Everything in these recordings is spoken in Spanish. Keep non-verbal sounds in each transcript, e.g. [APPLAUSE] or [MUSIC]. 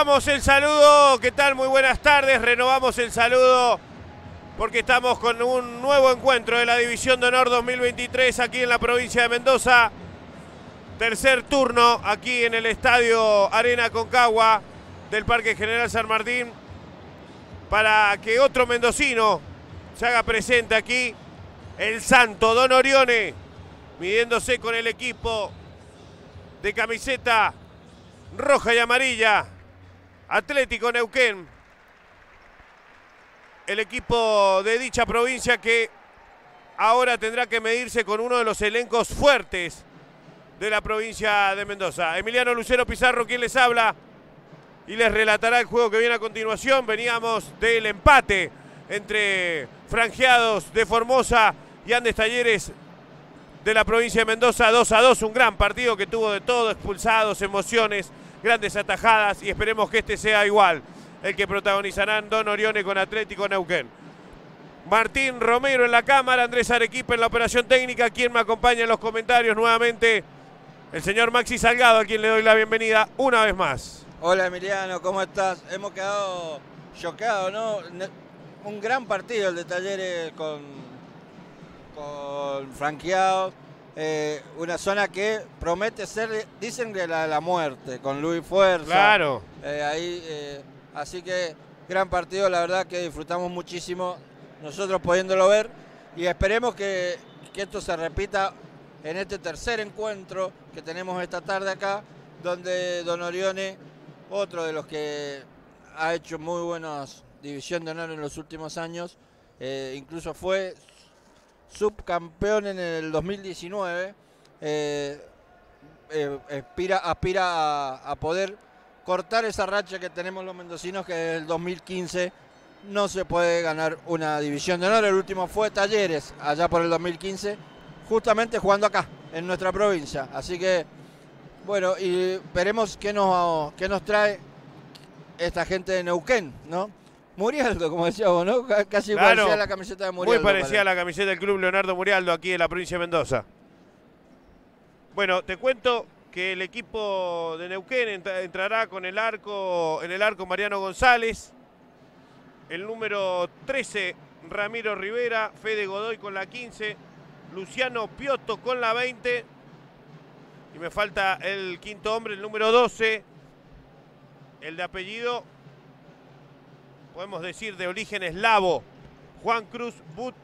renovamos el saludo. ¿Qué tal? Muy buenas tardes. Renovamos el saludo porque estamos con un nuevo encuentro de la División de Honor 2023 aquí en la provincia de Mendoza. Tercer turno aquí en el Estadio Arena Concagua del Parque General San Martín para que otro mendocino se haga presente aquí. El Santo Don Orione midiéndose con el equipo de camiseta roja y amarilla Atlético Neuquén. El equipo de dicha provincia que ahora tendrá que medirse con uno de los elencos fuertes de la provincia de Mendoza. Emiliano Lucero Pizarro, quien les habla y les relatará el juego que viene a continuación. Veníamos del empate entre franjeados de Formosa y Andes Talleres de la provincia de Mendoza 2 a 2, un gran partido que tuvo de todo, expulsados, emociones, grandes atajadas y esperemos que este sea igual el que protagonizarán Don Orione con Atlético Neuquén. Martín Romero en la cámara, Andrés Arequipa en la operación técnica, quien me acompaña en los comentarios nuevamente, el señor Maxi Salgado, a quien le doy la bienvenida una vez más. Hola Emiliano, ¿cómo estás? Hemos quedado chocados, ¿no? Un gran partido el de Talleres con, con Franqueado eh, una zona que promete ser, dicen que la muerte, con Luis Fuerza. Claro. Eh, ahí, eh, así que gran partido, la verdad que disfrutamos muchísimo nosotros pudiéndolo ver y esperemos que, que esto se repita en este tercer encuentro que tenemos esta tarde acá, donde Don Orione, otro de los que ha hecho muy buenas división de honor en los últimos años, incluso fue subcampeón en el 2019, eh, eh, aspira, aspira a, poder cortar esa racha que tenemos los mendocinos que el 2015 no se puede ganar una división de honor. El último fue Talleres, allá por el 2015, justamente jugando acá, en nuestra provincia. Así que, bueno, y veremos qué nos, qué nos trae esta gente de Neuquén, ¿no? Murialdo, como decíamos, ¿no? Casi parecía la camiseta de Murialdo. Muy parecía la camiseta del club Leonardo Murialdo aquí en la provincia de Mendoza. Bueno, te cuento que el equipo de Neuquén entrará con el arco, en el arco Mariano González, el número 13 Ramiro Rivera, Fede Godoy con la 15, Luciano Piotto con la 20 y me falta el quinto hombre, el número 12, el de apellido podemos decir de origen eslavo, Juan Cruz But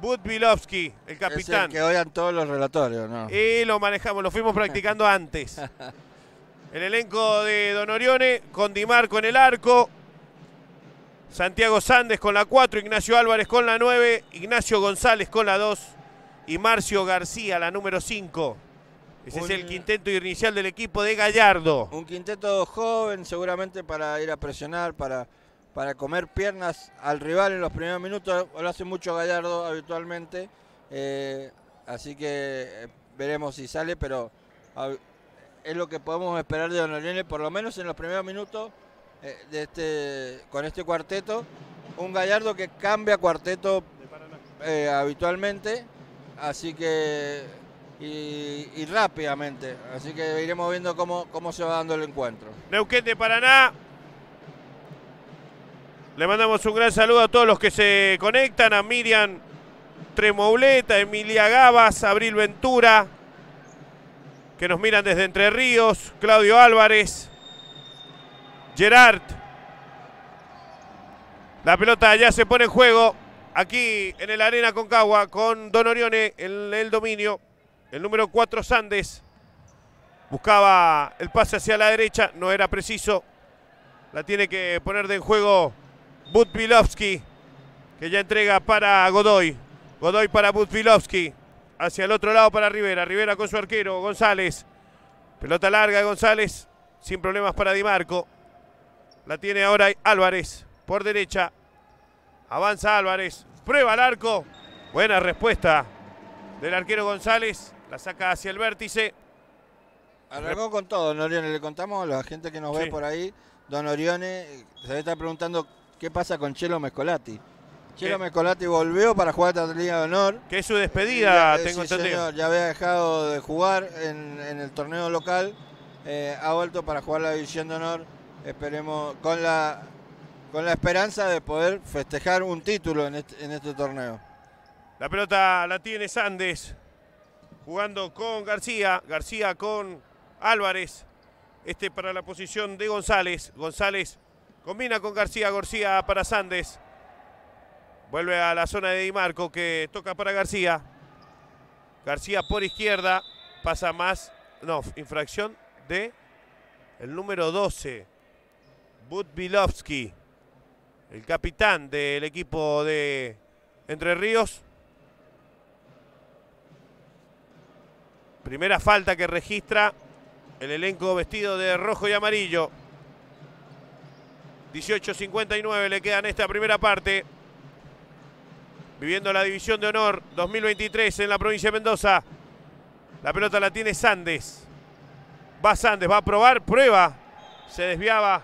Budvilovsky, el capitán. que oigan todos los relatorios, ¿no? Y lo manejamos, lo fuimos practicando antes. [LAUGHS] El elenco de Don Orione, con Condimar con el arco, Santiago Sández con la 4, Ignacio Álvarez con la 9, Ignacio González con la 2 y Marcio García la número 5. Ese es el quinteto inicial del equipo de Gallardo. Un quinteto joven, seguramente para ir a presionar, para, para comer piernas al rival en los primeros minutos. Lo hace mucho Gallardo habitualmente. Eh, así que eh, veremos si sale, pero ah, es lo que podemos esperar de Don por lo menos en los primeros minutos eh, de este, con este cuarteto. Un Gallardo que cambia cuarteto habitualmente. Así que y, rápidamente. Así que iremos viendo cómo, cómo se va dando el encuentro. Neuquén de Paraná. Le mandamos un gran saludo a todos los que se conectan, a Miriam Tremouleta, Emilia Gabas, Abril Ventura, que nos miran desde Entre Ríos, Claudio Álvarez, Gerard. La pelota ya se pone en juego aquí en el Arena Concagua con Don Orione en el dominio. El número 4, Sandes. Buscaba el pase hacia la derecha, no era preciso. La tiene que poner de en juego Budvilovsky, que ya entrega para Godoy. Godoy para Budvilovsky. Hacia el otro lado para Rivera. Rivera con su arquero, González. Pelota larga de González, sin problemas para Di Marco. La tiene ahora Álvarez, por derecha. Avanza Álvarez, prueba el arco. Buena respuesta del arquero González. La saca hacia el vértice. Arrancó con todo, Don Orione. Le contamos a la gente que nos ve por ahí. Don Orione eh, se estar preguntando qué pasa con Chelo Mescolati. Chelo eh. Mescolati volvió para jugar la Liga de Honor. Que es su despedida, ya, eh, tengo ya había dejado de jugar en, el torneo local. ha vuelto para jugar la División de Honor. Esperemos con la, con la esperanza de poder festejar un título en este, en este torneo. La pelota la tiene Sandes jugando con García, García con Álvarez, este para la posición de González, González combina con García, García para Sandes, vuelve a la zona de Di Marco que toca para García, García por izquierda, pasa más, no, infracción de el número 12, Budvilovsky, el capitán del equipo de Entre Ríos, Primera falta que registra el elenco vestido de rojo y amarillo. 18.59 le queda en esta primera parte. Viviendo la división de honor 2023 en la provincia de Mendoza. La pelota la tiene Sandes. Va Sandes, va a probar, prueba. Se desviaba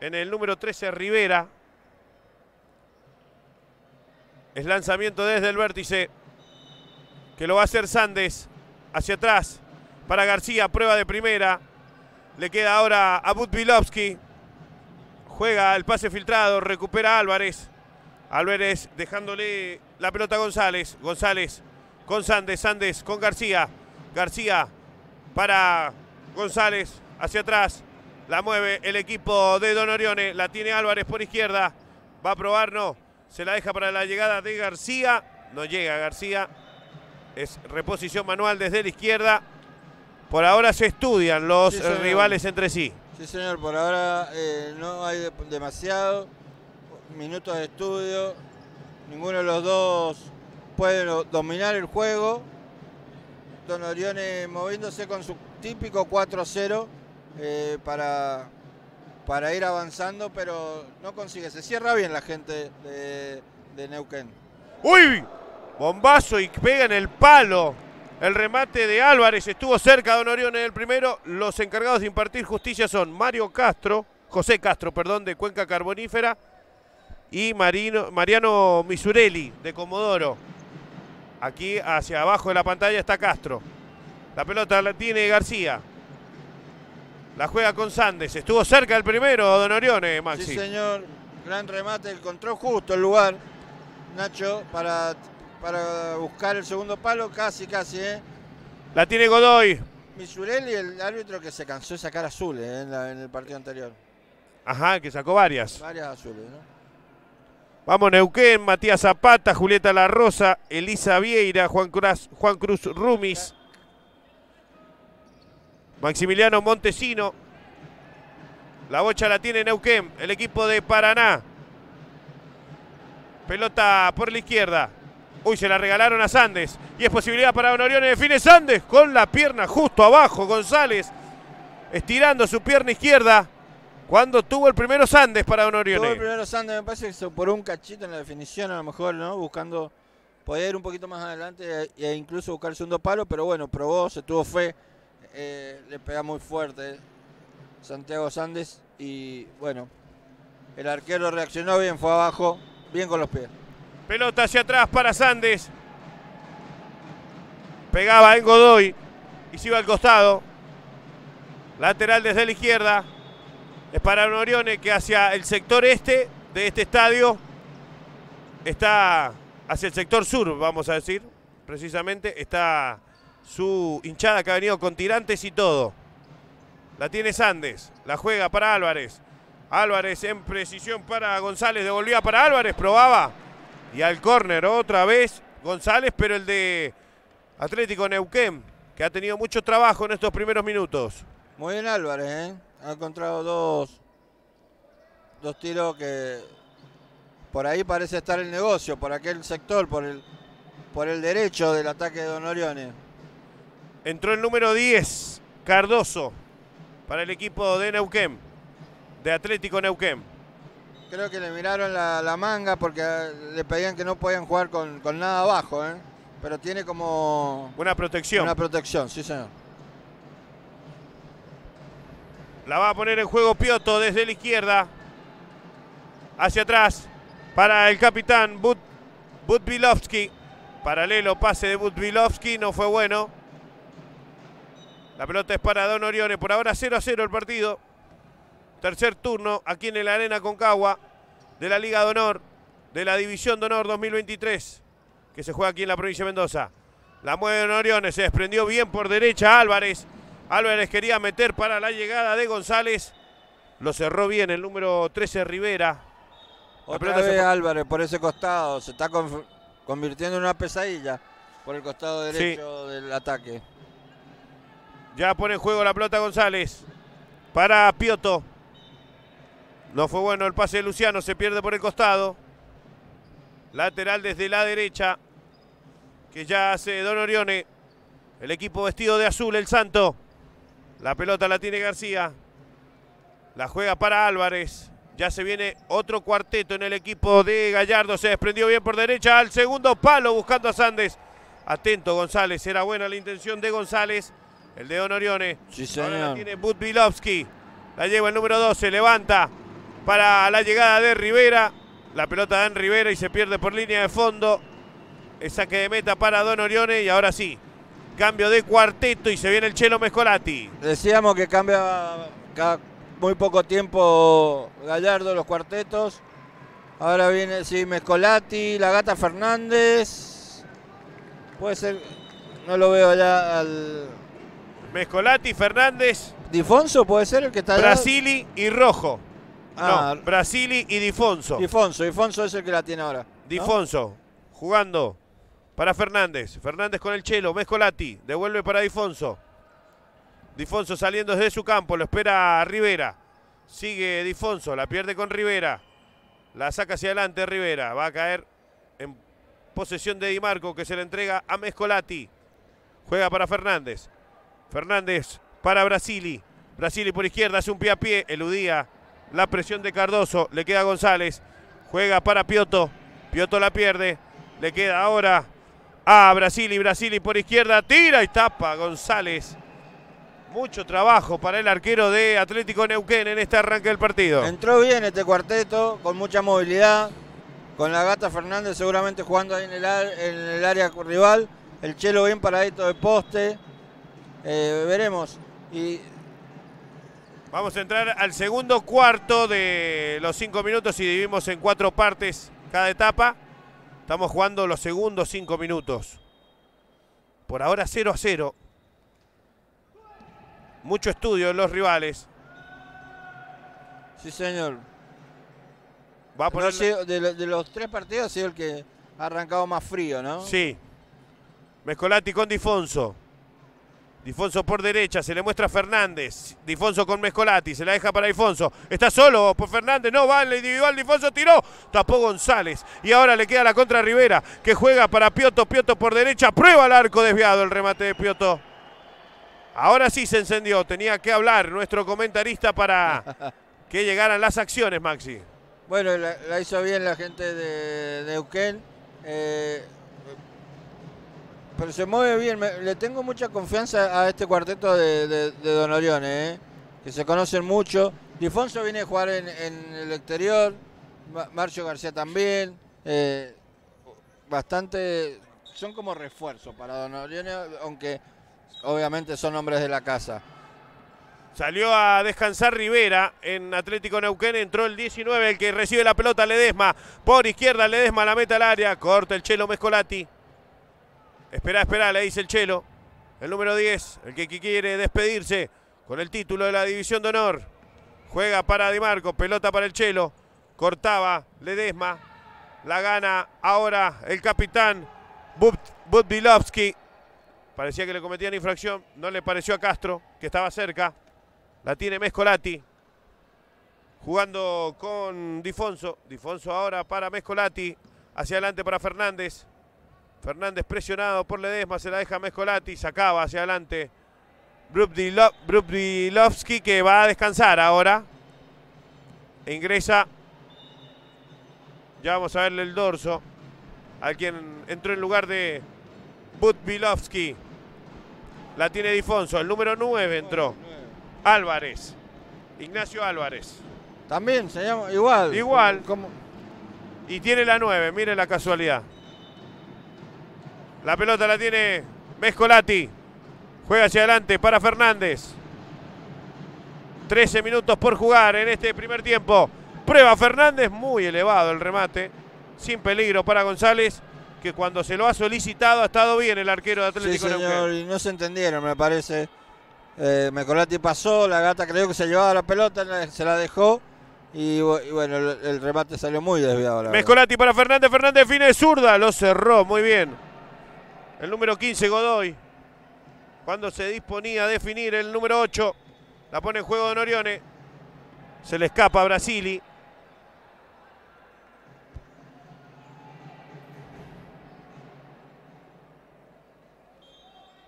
en el número 13 Rivera. Es lanzamiento desde el vértice que lo va a hacer Sandes hacia atrás para García, prueba de primera. Le queda ahora a Budvilovsky. Juega el pase filtrado, recupera Álvarez. Álvarez dejándole la pelota a González. González con Sandes, Sandes con García. García para González hacia atrás. La mueve el equipo de Don Orione. La tiene Álvarez por izquierda. Va a probar, no. Se la deja para la llegada de García. No llega García. Es reposición manual desde la izquierda. Por ahora se estudian los eh, rivales entre sí. Sí, señor, por ahora eh, no hay demasiado. Minutos de estudio. Ninguno de los dos puede dominar el juego. Don Orione moviéndose con su típico 4-0 eh, para, para ir avanzando, pero no consigue. Se cierra bien la gente de, de Neuquén. ¡Uy! Bombazo y pega en el palo. El remate de Álvarez estuvo cerca Don Orione en el primero. Los encargados de impartir justicia son Mario Castro, José Castro, perdón, de Cuenca Carbonífera y Mariano Misurelli de Comodoro. Aquí hacia abajo de la pantalla está Castro. La pelota la tiene García. La juega con Sandes. Estuvo cerca el primero, Don Orione, eh, Maxi. Sí, señor. Gran remate. control justo el lugar, Nacho, para para buscar el segundo palo, casi, casi, ¿eh? La tiene Godoy. Misurelli, el árbitro que se cansó de sacar azules ¿eh? en, el partido anterior. Ajá, que sacó varias. Varias azules, ¿no? Vamos Neuquén, Matías Zapata, Julieta La Rosa, Elisa Vieira, Juan Cruz, Juan Cruz Rumis, Maximiliano Montesino. La bocha la tiene Neuquén, el equipo de Paraná. Pelota por la izquierda. Uy, se la regalaron a Sandes. Y es posibilidad para Don Orione. Define Sandes con la pierna justo abajo. González estirando su pierna izquierda. Cuando tuvo el primero Sandes para Don Orione. Tuvo el primero Sandes, me parece que se por un cachito en la definición, a lo mejor, ¿no? Buscando poder ir un poquito más adelante e, e incluso buscar el segundo palo, pero bueno, probó, se tuvo fe, eh, le pega muy fuerte Santiago Sandes y bueno, el arquero reaccionó bien, fue abajo, bien con los pies. Pelota hacia atrás para Sandes. Pegaba en Godoy y se iba al costado. Lateral desde la izquierda. Es para Norione que hacia el sector este de este estadio está hacia el sector sur, vamos a decir, precisamente, está su hinchada que ha venido con tirantes y todo. La tiene Sandes, la juega para Álvarez. Álvarez en precisión para González, devolvía para Álvarez, probaba. Y al córner otra vez González, pero el de Atlético Neuquén, que ha tenido mucho trabajo en estos primeros minutos. Muy bien Álvarez, ¿eh? ha encontrado dos, dos tiros que por ahí parece estar el negocio, por aquel sector, por el, por el derecho del ataque de Don Orione. Entró el número 10, Cardoso, para el equipo de Neuquén, de Atlético Neuquén. Creo que le miraron la, manga porque ah, le pedían que no podían jugar con, nada abajo, ¿eh? pero tiene como... Una protección. Una protección, sí señor. La va a poner en juego Pioto desde la izquierda. Hacia atrás para el capitán But, Paralelo pase de Butvilovsky, no fue bueno. La pelota es para Don Orione. Por ahora 0 a 0 el partido. Tercer turno aquí en el Arena Concagua de la Liga de Honor, de la División de Honor 2023, que se juega aquí en la provincia de Mendoza. La mueve oriones se desprendió bien por derecha Álvarez. Álvarez quería meter para la llegada de González. Lo cerró bien el número 13 Rivera. Otra vez Álvarez por ese costado, se está convirtiendo en una pesadilla por el costado derecho del ataque. Ya pone en juego la pelota González para Pioto. No fue bueno el pase de Luciano, se pierde por el costado. Lateral desde la derecha, que ya hace Don Orione. El equipo vestido de azul, el Santo. La pelota la tiene García. La juega para Álvarez. Ya se viene otro cuarteto en el equipo de Gallardo. Se desprendió bien por derecha al segundo palo buscando a Sandes. Atento González. Era buena la intención de González. El de Don Orione. Sí, Ahora la tiene Budvilovsky. La lleva el número 12. Levanta para la llegada de Rivera. La pelota de Dan Rivera y se pierde por línea de fondo. El saque de meta para Don Orione y ahora sí. Cambio de cuarteto y se viene el Chelo Mescolati. Decíamos que cambia cada muy poco tiempo Gallardo los cuartetos. Ahora viene, sí, Mescolati, la gata Fernández. Puede ser, no lo veo allá al... Mescolati, Fernández. Difonso puede ser el que está allá. Brasili y Rojo no, ah, Brasili y Difonso. Difonso, Difonso es el que la tiene ahora. Difonso, jugando para Fernández. Fernández con el chelo, Mezcolati, devuelve para Difonso. Difonso saliendo desde su campo, lo espera Rivera. Sigue Difonso, la pierde con Rivera. La saca hacia adelante Rivera, va a caer en posesión de Di Marco que se le entrega a Mezcolati. Juega para Fernández. Fernández para Brasili. Brasili por izquierda hace un pie a pie, eludía la presión de Cardoso. Le queda González. Juega para Pioto. Pioto la pierde. Le queda ahora a Brasil y Brasil y por izquierda tira y tapa González. Mucho trabajo para el arquero de Atlético Neuquén en este arranque del partido. Entró bien este cuarteto, con mucha movilidad, con la gata Fernández seguramente jugando ahí en el, área rival, el Chelo bien paradito de poste, eh, veremos. Y Vamos a entrar al segundo cuarto de los cinco minutos y dividimos en cuatro partes cada etapa. Estamos jugando los segundos cinco minutos. Por ahora 0 a 0. Mucho estudio en los rivales. Sí, señor. Va a de, los tres partidos ha sido el que ha arrancado más frío, ¿no? Sí. Mescolati con Difonso. Difonso por derecha, se le muestra a Fernández. Difonso con Mezcolati, se la deja para Difonso. Está solo por Fernández, no va en la individual. Difonso tiró, tapó González. Y ahora le queda la contra Rivera, que juega para Pioto. Pioto por derecha, prueba el arco desviado el remate de Pioto. Ahora sí se encendió, tenía que hablar nuestro comentarista para [LAUGHS] que llegaran las acciones, Maxi. Bueno, la, hizo bien la gente de Neuquén. Eh, pero se mueve bien. le tengo mucha confianza a este cuarteto de, Don Orione, ¿eh? que se conocen mucho. Difonso viene a jugar en, el exterior, Marcio García también. Eh, bastante. Son como refuerzos para Don Orione, aunque obviamente son hombres de la casa. Salió a descansar Rivera en Atlético Neuquén, entró el 19, el que recibe la pelota Ledesma. Por izquierda Ledesma la meta al área, corta el Chelo Mescolati. Espera, espera, le dice el Chelo. El número 10, el que quiere despedirse con el título de la División de Honor. Juega para Di Marco, pelota para el Chelo. Cortaba Ledesma. La gana ahora el capitán Budvilovsky. Parecía que le cometían infracción. No le pareció a Castro, que estaba cerca. La tiene Mescolati. Jugando con Difonso. Difonso ahora para Mescolati. Hacia adelante para Fernández. Fernández presionado por Ledesma, se la deja Mezcolati, sacaba hacia adelante Brubdilovski que va a descansar ahora. ingresa, ya vamos a verle el dorso, al quien entró en lugar de Budvilovski. La tiene Difonso, el número 9 entró. Álvarez, Ignacio Álvarez. También se llama igual. Igual. Y tiene la 9, mire la casualidad. La pelota la tiene Mescolati. Juega hacia adelante para Fernández. 13 minutos por jugar en este primer tiempo. Prueba Fernández, muy elevado el remate. Sin peligro para González, que cuando se lo ha solicitado ha estado bien el arquero de Atlético sí, señor, y no se entendieron, me parece. Eh, pasó, la gata creo que se llevaba la pelota, se la dejó. Y, bueno, el, remate salió muy desviado. Mescolati para Fernández. Fernández fine zurda, lo cerró muy bien. El número 15, Godoy. Cuando se disponía a definir el número 8. La pone en juego Don Orione. Se le escapa a Brasili.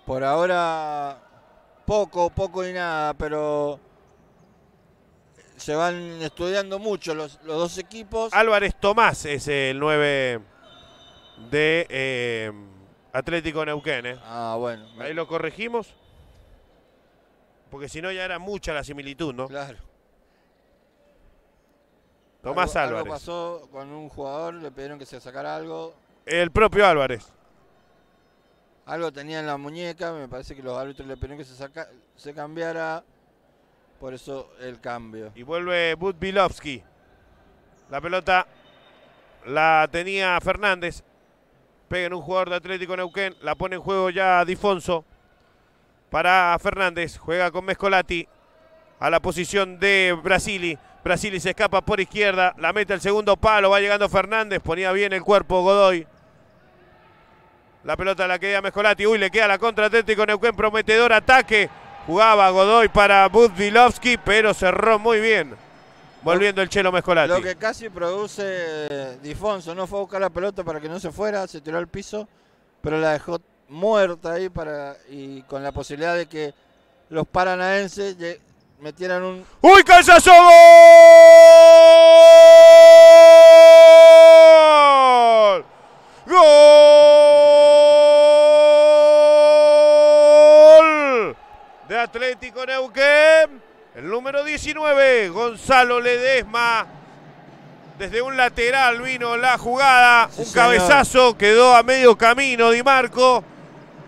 Por ahora poco, poco y nada, pero se van estudiando mucho los, dos equipos. Álvarez Tomás es el 9 de... Eh, Atlético Neuquén, ¿eh? Ah, bueno. Ahí lo corregimos. Porque si no ya era mucha la similitud, ¿no? Claro. Tomás Álvarez. Algo pasó con un jugador, le pidieron que se sacara algo. El propio Álvarez. Algo tenía en la muñeca, me parece que los árbitros le pidieron que se, se cambiara. Por eso el cambio. Y vuelve Bilovsky. La pelota la tenía Fernández. Pega en un jugador de Atlético Neuquén. La pone en juego ya Difonso. Para Fernández. Juega con Mescolati A la posición de Brasili. Brasili se escapa por izquierda. La mete el segundo palo. Va llegando Fernández. Ponía bien el cuerpo Godoy. La pelota la queda Mescolati. Uy, le queda la contra Atlético Neuquén. Prometedor ataque. Jugaba Godoy para Budvilovsky, pero cerró muy bien. Volviendo el Chelo Mezcolati. Lo que casi produce eh, Difonso, no fue a buscar la pelota para que no se fuera, se tiró al piso, pero la dejó muerta ahí para y con la posibilidad de que los paranaenses metieran un... ¡Uy, ¡Gol! ¡Gol! De Atlético Neuquén. El número 19, Gonzalo Ledesma. Desde un lateral vino la jugada. un cabezazo quedó a medio camino Di Marco.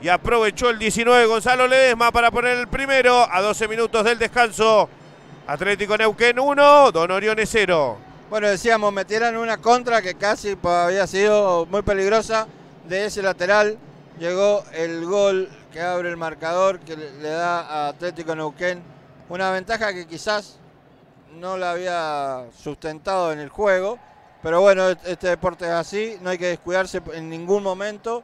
Y aprovechó el 19 Gonzalo Ledesma para poner el primero a 12 minutos del descanso. Atlético Neuquén 1, Don Orione 0. Bueno, decíamos, metieran una contra que casi había sido muy peligrosa. De ese lateral llegó el gol que abre el marcador que le da a Atlético Neuquén una ventaja que quizás no la había sustentado en el juego. Pero bueno, este deporte es así, no hay que descuidarse en ningún momento.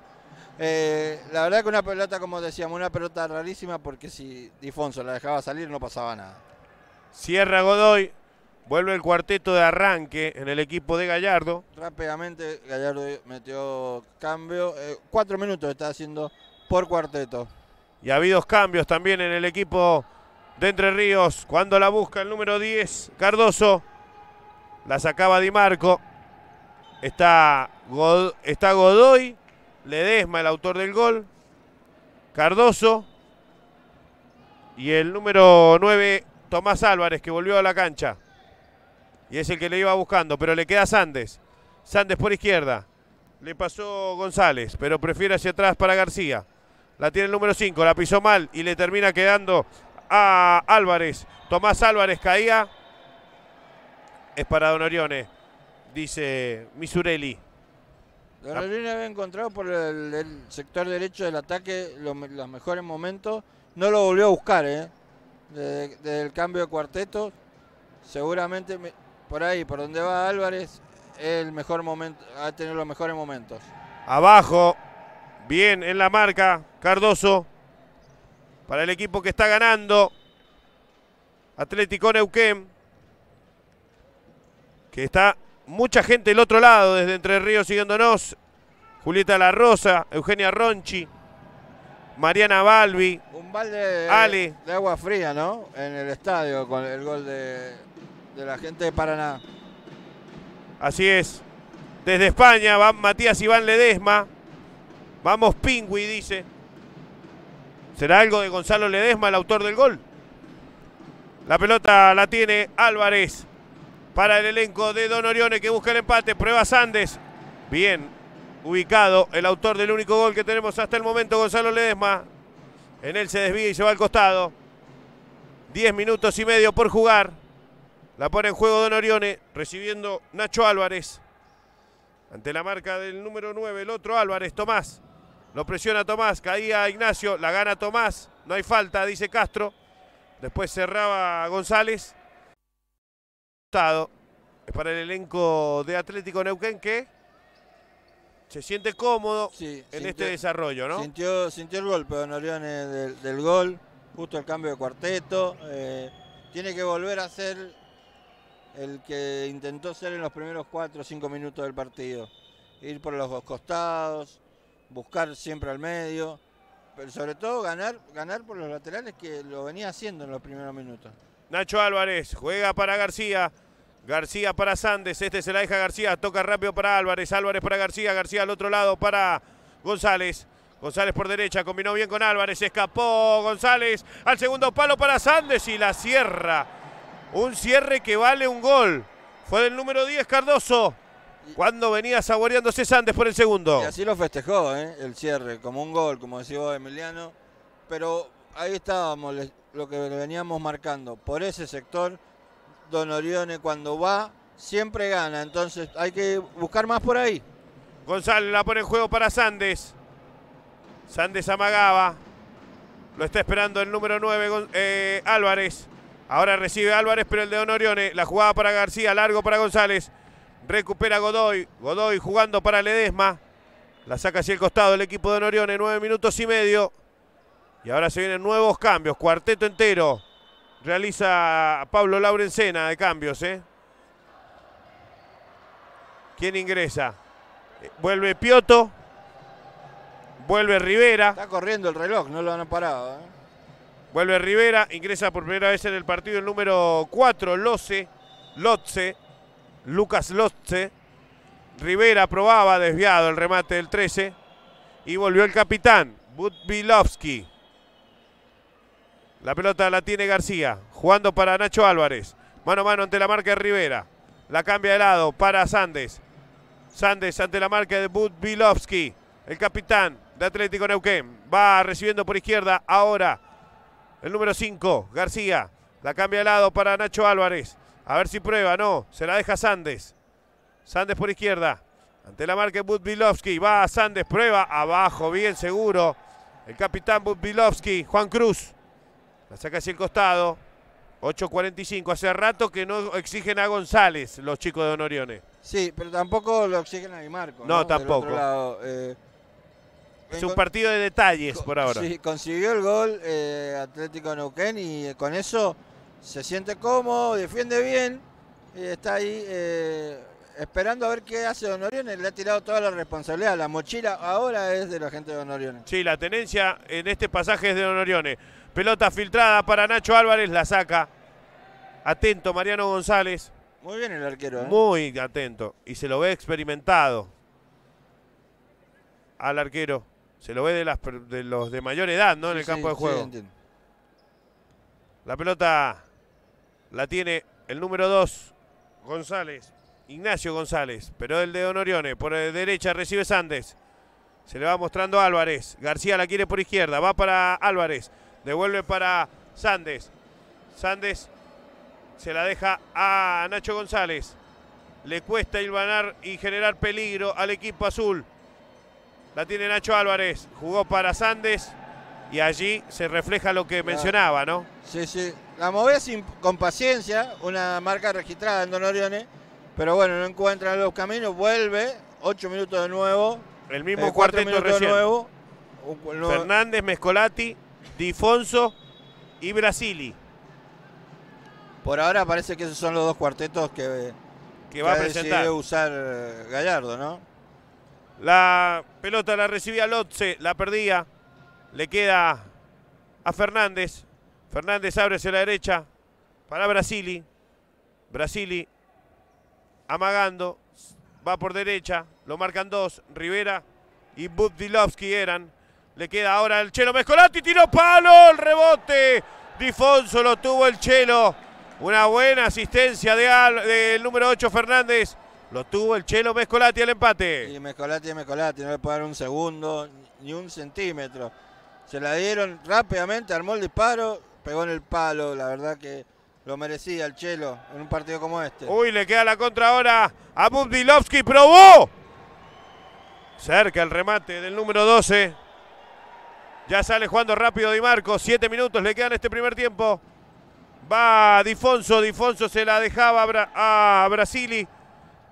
Eh, la verdad que una pelota, como decíamos, una pelota rarísima porque si Difonso la dejaba salir no pasaba nada. Cierra Godoy, vuelve el cuarteto de arranque en el equipo de Gallardo. Rápidamente Gallardo metió cambio, eh, cuatro minutos está haciendo por cuarteto. Y ha habido cambios también en el equipo de Entre Ríos. Cuando la busca el número 10, Cardoso. La sacaba Di Marco. Está, está Godoy. Ledesma, el autor del gol. Cardoso. Y el número 9, Tomás Álvarez, que volvió a la cancha. Y es el que le iba buscando, pero le queda Sandes. Sandes por izquierda. Le pasó González, pero prefiere hacia atrás para García. La tiene el número 5, la pisó mal y le termina quedando a Álvarez. Tomás Álvarez caía. Es para Don Orione, dice Misurelli. Don Orione había encontrado por el, sector derecho del ataque los mejores momentos. No lo volvió a buscar, ¿eh? Desde, el cambio de cuarteto. Seguramente por ahí, por donde va Álvarez, el mejor momento, ha tenido los mejores momentos. Abajo, bien en la marca, Cardoso para el equipo que está ganando. Atlético Neuquén, que está mucha gente del otro lado, desde Entre Ríos siguiéndonos. Julieta La Rosa, Eugenia Ronchi, Mariana Balbi. Un balde de agua fría, ¿no? En el estadio con el gol de, la gente de Paraná. Así es. Desde España van Matías Iván Ledesma. Vamos Pingui dice. ¿Será algo de Gonzalo Ledesma, el autor del gol? La pelota la tiene Álvarez para el elenco de Don Orione que busca el empate. Prueba Sandes, Bien ubicado el autor del único gol que tenemos hasta el momento, Gonzalo Ledesma. En él se desvía y se va al costado. Diez minutos y medio por jugar. La pone en juego Don Orione, recibiendo Nacho Álvarez. Ante la marca del número 9, el otro Álvarez, Tomás. Lo presiona Tomás, caía Ignacio, la gana Tomás, no hay falta, dice Castro. Después cerraba González. Es para el elenco de Atlético Neuquén que se siente cómodo en este desarrollo, ¿no? Sintió, el golpe, Don Orión del, gol, justo el cambio de cuarteto. Eh, tiene que volver a ser el que intentó ser en los primeros cuatro o cinco minutos del partido. Ir por los dos costados, buscar siempre al medio, pero sobre todo ganar, ganar por los laterales que lo venía haciendo en los primeros minutos. Nacho Álvarez juega para García. García para Sandes, este se la deja García, toca rápido para Álvarez, Álvarez para García, García al otro lado para González. González por derecha, combinó bien con Álvarez, escapó González al segundo palo para Sandes y la cierra. Un cierre que vale un gol. Fue del número 10 Cardoso. Cuando venía saboreándose Sandes por el segundo. Y así lo festejó, ¿eh? el cierre, como un gol, como decía vos, Emiliano. Pero ahí estábamos, lo que veníamos marcando. Por ese sector, Don Orione cuando va, siempre gana. Entonces hay que buscar más por ahí. González la pone en juego para Sandes. Sandes amagaba. Lo está esperando el número 9, eh, Álvarez. Ahora recibe Álvarez, pero el de Don Orione. La jugada para García, largo para González. Recupera Godoy. Godoy jugando para Ledesma. La saca hacia el costado el equipo de Norione. Nueve minutos y medio. Y ahora se vienen nuevos cambios. Cuarteto entero. Realiza Pablo Laurencena de cambios. ¿eh? ¿Quién ingresa? Eh, vuelve Pioto. Vuelve Rivera. Está corriendo el reloj, no lo han parado. ¿eh? Vuelve Rivera, ingresa por primera vez en el partido el número 4, Lose. Lotze, Lucas Lotze. Rivera probaba desviado el remate del 13. Y volvió el capitán, Budbilovsky. La pelota la tiene García, jugando para Nacho Álvarez. Mano a mano ante la marca de Rivera. La cambia de lado para Sandes. Sandes ante la marca de Budbilovsky. El capitán de Atlético Neuquén. Va recibiendo por izquierda ahora el número 5, García. La cambia de lado para Nacho Álvarez. A ver si prueba, no. Se la deja Sandes. Sandes por izquierda. Ante la marca Budvilovsky. Va a Sandes, prueba. Abajo, bien seguro. El capitán Budvilovsky, Juan Cruz. La saca hacia el costado. 8.45. Hace rato que no exigen a González los chicos de Honoriones. Sí, pero tampoco lo exigen a Di Marco. No, tampoco. Eh, es un partido de detalles por ahora. Sí, consiguió el gol eh, Atlético Neuquén y eh, con eso se siente cómodo, defiende bien y está ahí eh, esperando a ver qué hace Don Orione. Le ha tirado toda la responsabilidad. La mochila ahora es de la gente de Don Orione. Sí, la tenencia en este pasaje es de Don Orione. Pelota filtrada para Nacho Álvarez, la saca. Atento Mariano González. Muy bien el arquero. ¿eh? Muy atento. Y se lo ve experimentado al arquero. Se lo ve de, los de mayor edad, ¿no? En el campo de juego. la pelota la tiene el número 2, González. Ignacio González, pero el de Honorione. Por eh, derecha recibe Sandes. Se le va mostrando Álvarez. García la quiere por izquierda. Va para Álvarez. Devuelve para Sandes. Sandes se la deja a Nacho González. Le cuesta hilvanar y generar peligro al equipo azul. La tiene Nacho Álvarez. Jugó para Sandes y allí se refleja lo que mencionaba, ¿no? Sí, sí. La movía con paciencia, una marca registrada en Don Orione, pero bueno, no encuentra los caminos, vuelve, ocho minutos de nuevo. El mismo eh, cuarteto recién. Fernández, Mescolati, Difonso y Brasili. Por ahora parece que esos son los dos cuartetos que, que va a presentar. usar eh, Gallardo, ¿no? La pelota la recibía Lotze, la perdía. Le queda a Fernández. Fernández abre hacia la derecha para Brasili. Brasili amagando. Va por derecha. Lo marcan dos. Rivera y Buddilovsky eran. Le queda ahora el Chelo Mescolati tiro palo. El rebote. Difonso lo tuvo el Chelo. Una buena asistencia del de número 8 Fernández. Lo tuvo el Chelo Mescolati al empate. Y Mezcolati, Mescolati No le puede dar un segundo ni un centímetro. Se la dieron rápidamente, armó el disparo, pegó en el palo, la verdad que lo merecía el Chelo en un partido como este. Uy, le queda la contra ahora a Buddilovsky, probó. Cerca el remate del número 12. Ya sale jugando rápido Di Marco, siete minutos le quedan este primer tiempo. Va Difonso, Difonso se la dejaba a Brasili,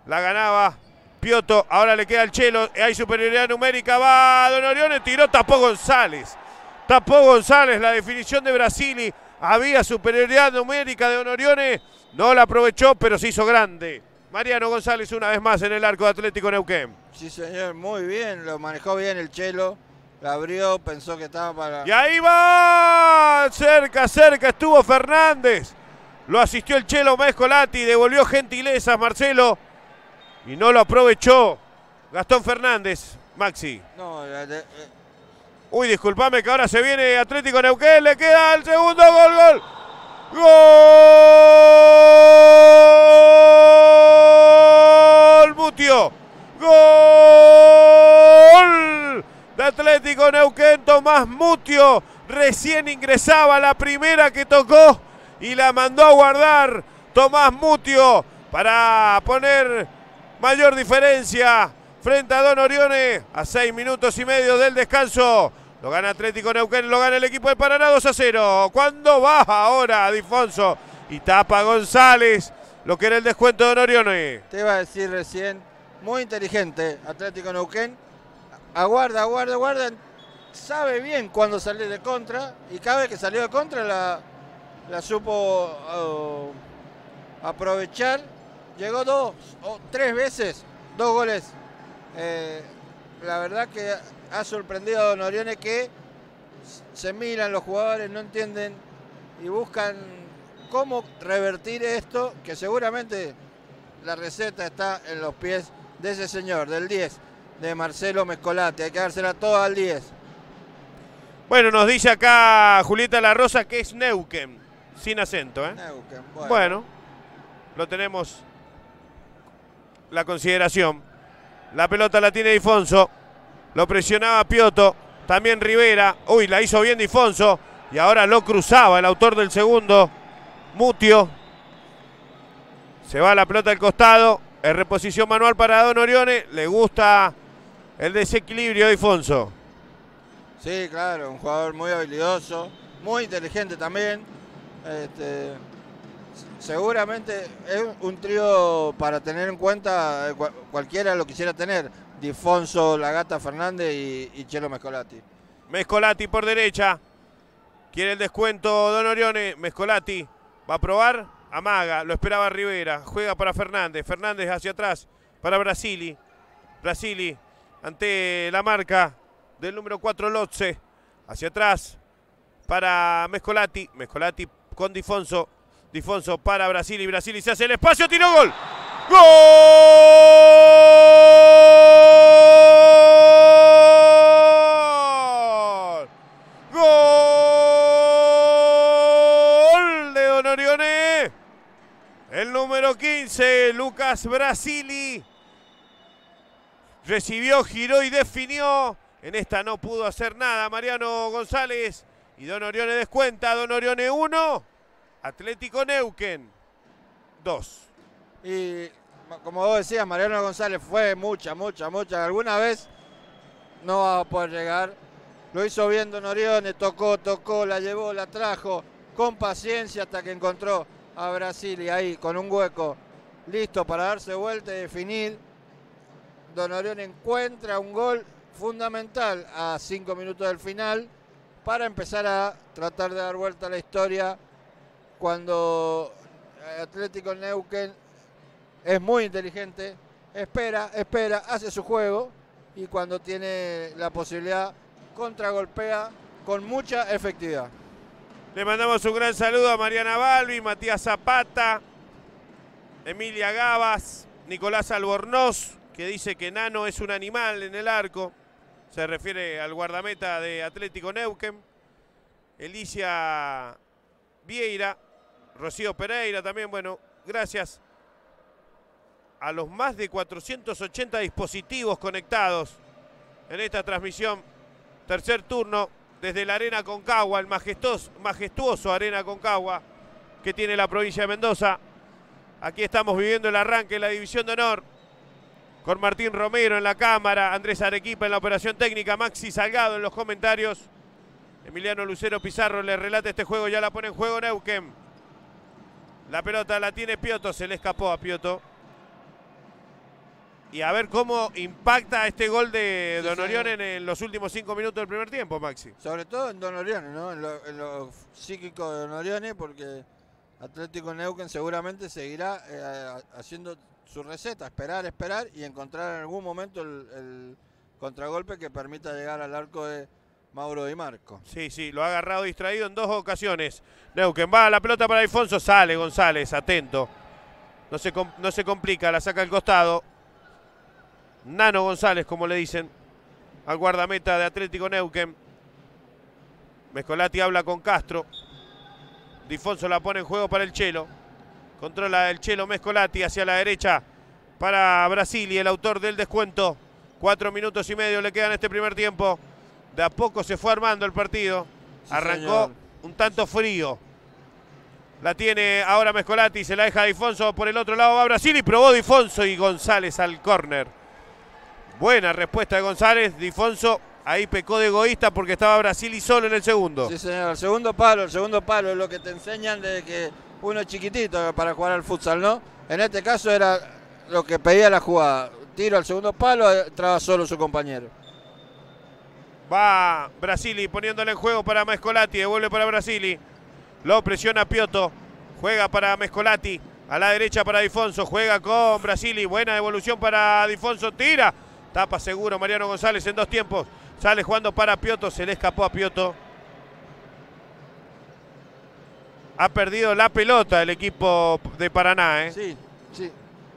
la ganaba Pioto, ahora le queda el Chelo, hay superioridad numérica, va Don Orione, tiró, tapó González. Tapó González la definición de Brasili. Había superioridad numérica de Honorione. No la aprovechó, pero se hizo grande. Mariano González una vez más en el arco de Atlético Neuquén. Sí, señor, muy bien. Lo manejó bien el Chelo. La abrió, pensó que estaba para... Y ahí va. Cerca, cerca estuvo Fernández. Lo asistió el Chelo Mezcolati. Devolvió gentilezas Marcelo. Y no lo aprovechó Gastón Fernández. Maxi. No, eh, Uy, discúlpame que ahora se viene Atlético Neuquén. Le queda el segundo gol, gol. ¡Gol! Mutio. ¡Gol! De Atlético Neuquén, Tomás Mutio. Recién ingresaba la primera que tocó y la mandó a guardar Tomás Mutio para poner mayor diferencia frente a Don Orione a seis minutos y medio del descanso. Lo gana Atlético Neuquén, lo gana el equipo de Paraná 2 a 0. ¿Cuándo baja ahora Difonso? Y tapa González, lo que era el descuento de Norione. Te iba a decir recién, muy inteligente Atlético Neuquén. Aguarda, aguarda, aguarda. Sabe bien cuándo salir de contra y cada vez que salió de contra la, la supo uh, aprovechar. Llegó dos o tres veces, dos goles. Eh, la verdad que ha sorprendido a Don Orione que se miran los jugadores, no entienden y buscan cómo revertir esto, que seguramente la receta está en los pies de ese señor, del 10, de Marcelo Mescolati. Hay que dársela toda al 10. Bueno, nos dice acá Julieta La Rosa que es Neuquén, sin acento. ¿eh? bueno. bueno, lo tenemos la consideración. La pelota la tiene Difonso. Lo presionaba Pioto. También Rivera. Uy, la hizo bien Difonso. Y ahora lo cruzaba el autor del segundo. Mutio. Se va la pelota al costado. Es reposición manual para Don Orione. Le gusta el desequilibrio de Difonso. Sí, claro. Un jugador muy habilidoso. Muy inteligente también. Este, seguramente es un trío para tener en cuenta eh, cualquiera lo quisiera tener. Difonso Lagata Fernández y, Chelo Mescolati. Mescolati por derecha. Quiere el descuento Don Orione. Mescolati va a probar. Amaga, lo esperaba Rivera. Juega para Fernández. Fernández hacia atrás para Brasili. Brasili ante la marca del número 4 Lotze. Hacia atrás para Mescolati. Mescolati con Difonso. Difonso para Brasili. Brasili se hace el espacio. Tiro gol. ¡Gol! Lucas Brasili. Recibió, giró y definió. En esta no pudo hacer nada Mariano González. Y Don Orione descuenta. Don Orione 1, Atlético Neuquén 2. Y como vos decías, Mariano González fue mucha, mucha, mucha. Alguna vez no va a poder llegar. Lo hizo bien Don Orione, tocó, tocó, la llevó, la trajo con paciencia hasta que encontró a Brasili ahí con un hueco listo para darse vuelta y definir. Don Orión encuentra un gol fundamental a cinco minutos del final para empezar a tratar de dar vuelta a la historia cuando Atlético Neuquén es muy inteligente, espera, espera, hace su juego y cuando tiene la posibilidad contragolpea con mucha efectividad. Le mandamos un gran saludo a Mariana Balbi, Matías Zapata, Emilia Gabas, Nicolás Albornoz, que dice que Nano es un animal en el arco. Se refiere al guardameta de Atlético Neuquén. Elicia Vieira, Rocío Pereira también. Bueno, gracias a los más de 480 dispositivos conectados en esta transmisión. Tercer turno desde la Arena Concagua, el majestuoso, majestuoso Arena Concagua que tiene la provincia de Mendoza. Aquí estamos viviendo el arranque de la División de Honor. Con Martín Romero en la cámara, Andrés Arequipa en la operación técnica, Maxi Salgado en los comentarios. Emiliano Lucero Pizarro le relata este juego, ya la pone en juego Neuquén. La pelota la tiene Pioto, se le escapó a Pioto. Y a ver cómo impacta este gol de Don Orione en, los últimos cinco minutos del primer tiempo, Maxi. Sobre todo en Don Orione, ¿no? En lo, en lo psíquico de Don Orione ¿eh? porque Atlético Neuquén seguramente seguirá eh, haciendo su receta, esperar, esperar y encontrar en algún momento el, contragolpe que permita llegar al arco de Mauro Di Marco. Sí, sí, lo ha agarrado distraído en dos ocasiones. Neuquén va a la pelota para Alfonso, sale González, atento. No se, no se complica, la saca al costado. Nano González, como le dicen, al guardameta de Atlético Neuquén. Mezcolati habla con Castro. Difonso la pone en juego para el Chelo. Controla el Chelo Mescolati hacia la derecha para Brasil y el autor del descuento. Cuatro minutos y medio le quedan este primer tiempo. De a poco se fue armando el partido. Arrancó un tanto frío. La tiene ahora Mezcolati, se la deja a Difonso. Por el otro lado va Brasil y probó Difonso y González al córner. Buena respuesta de González. Difonso Ahí pecó de egoísta porque estaba Brasil y solo en el segundo. Sí, señor. El segundo palo, el segundo palo es lo que te enseñan desde que uno es chiquitito para jugar al futsal, ¿no? En este caso era lo que pedía la jugada. Tiro al segundo palo, eh, traba solo su compañero. Va Brasili poniéndole en juego para Mescolati. Devuelve para Brasili. Lo presiona Pioto. Juega para Mescolati. A la derecha para Difonso. Juega con Brasili. Buena devolución para Difonso. Tira. Tapa seguro Mariano González en dos tiempos. Sale jugando para Pioto, se le escapó a Pioto. Ha perdido la pelota el equipo de Paraná. ¿eh? Sí, sí.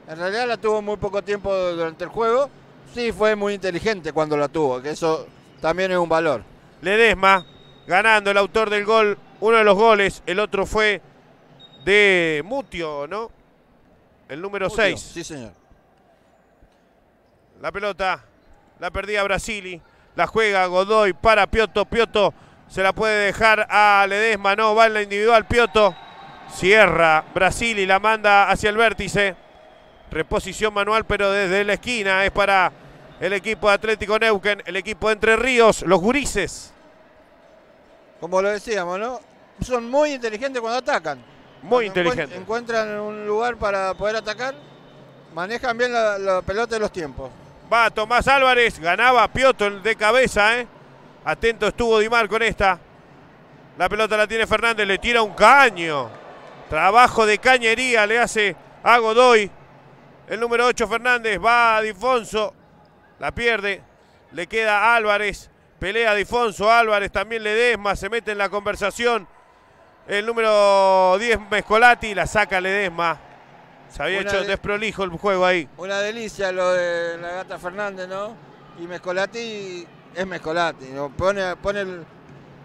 En realidad la tuvo muy poco tiempo durante el juego. Sí, fue muy inteligente cuando la tuvo, que eso también es un valor. Ledesma ganando el autor del gol, uno de los goles, el otro fue de Mutio, ¿no? El número 6. Sí, señor. La pelota la perdía Brasili. La juega Godoy para Pioto. Pioto se la puede dejar a Ledesma. No, va en la individual Pioto. Cierra Brasil y la manda hacia el vértice. Reposición manual, pero desde la esquina. Es para el equipo de Atlético Neuquén, el equipo de Entre Ríos, los gurises. Como lo decíamos, ¿no? Son muy inteligentes cuando atacan. Muy inteligentes. Encuentran un lugar para poder atacar. Manejan bien la pelota de los tiempos. Va Tomás Álvarez, ganaba Piotr de cabeza, ¿eh? Atento estuvo Dimar con esta. La pelota la tiene Fernández, le tira un caño. Trabajo de cañería le hace a Godoy. El número 8 Fernández va a Difonso. La pierde. Le queda Álvarez. Pelea Difonso. Álvarez también le desma. Se mete en la conversación. El número 10 Mescolati, La saca Ledesma. Se había hecho desprolijo el juego ahí. Una delicia lo de la gata Fernández, ¿no? Y Mezcolati es Mezcolati. Pone, pone, el,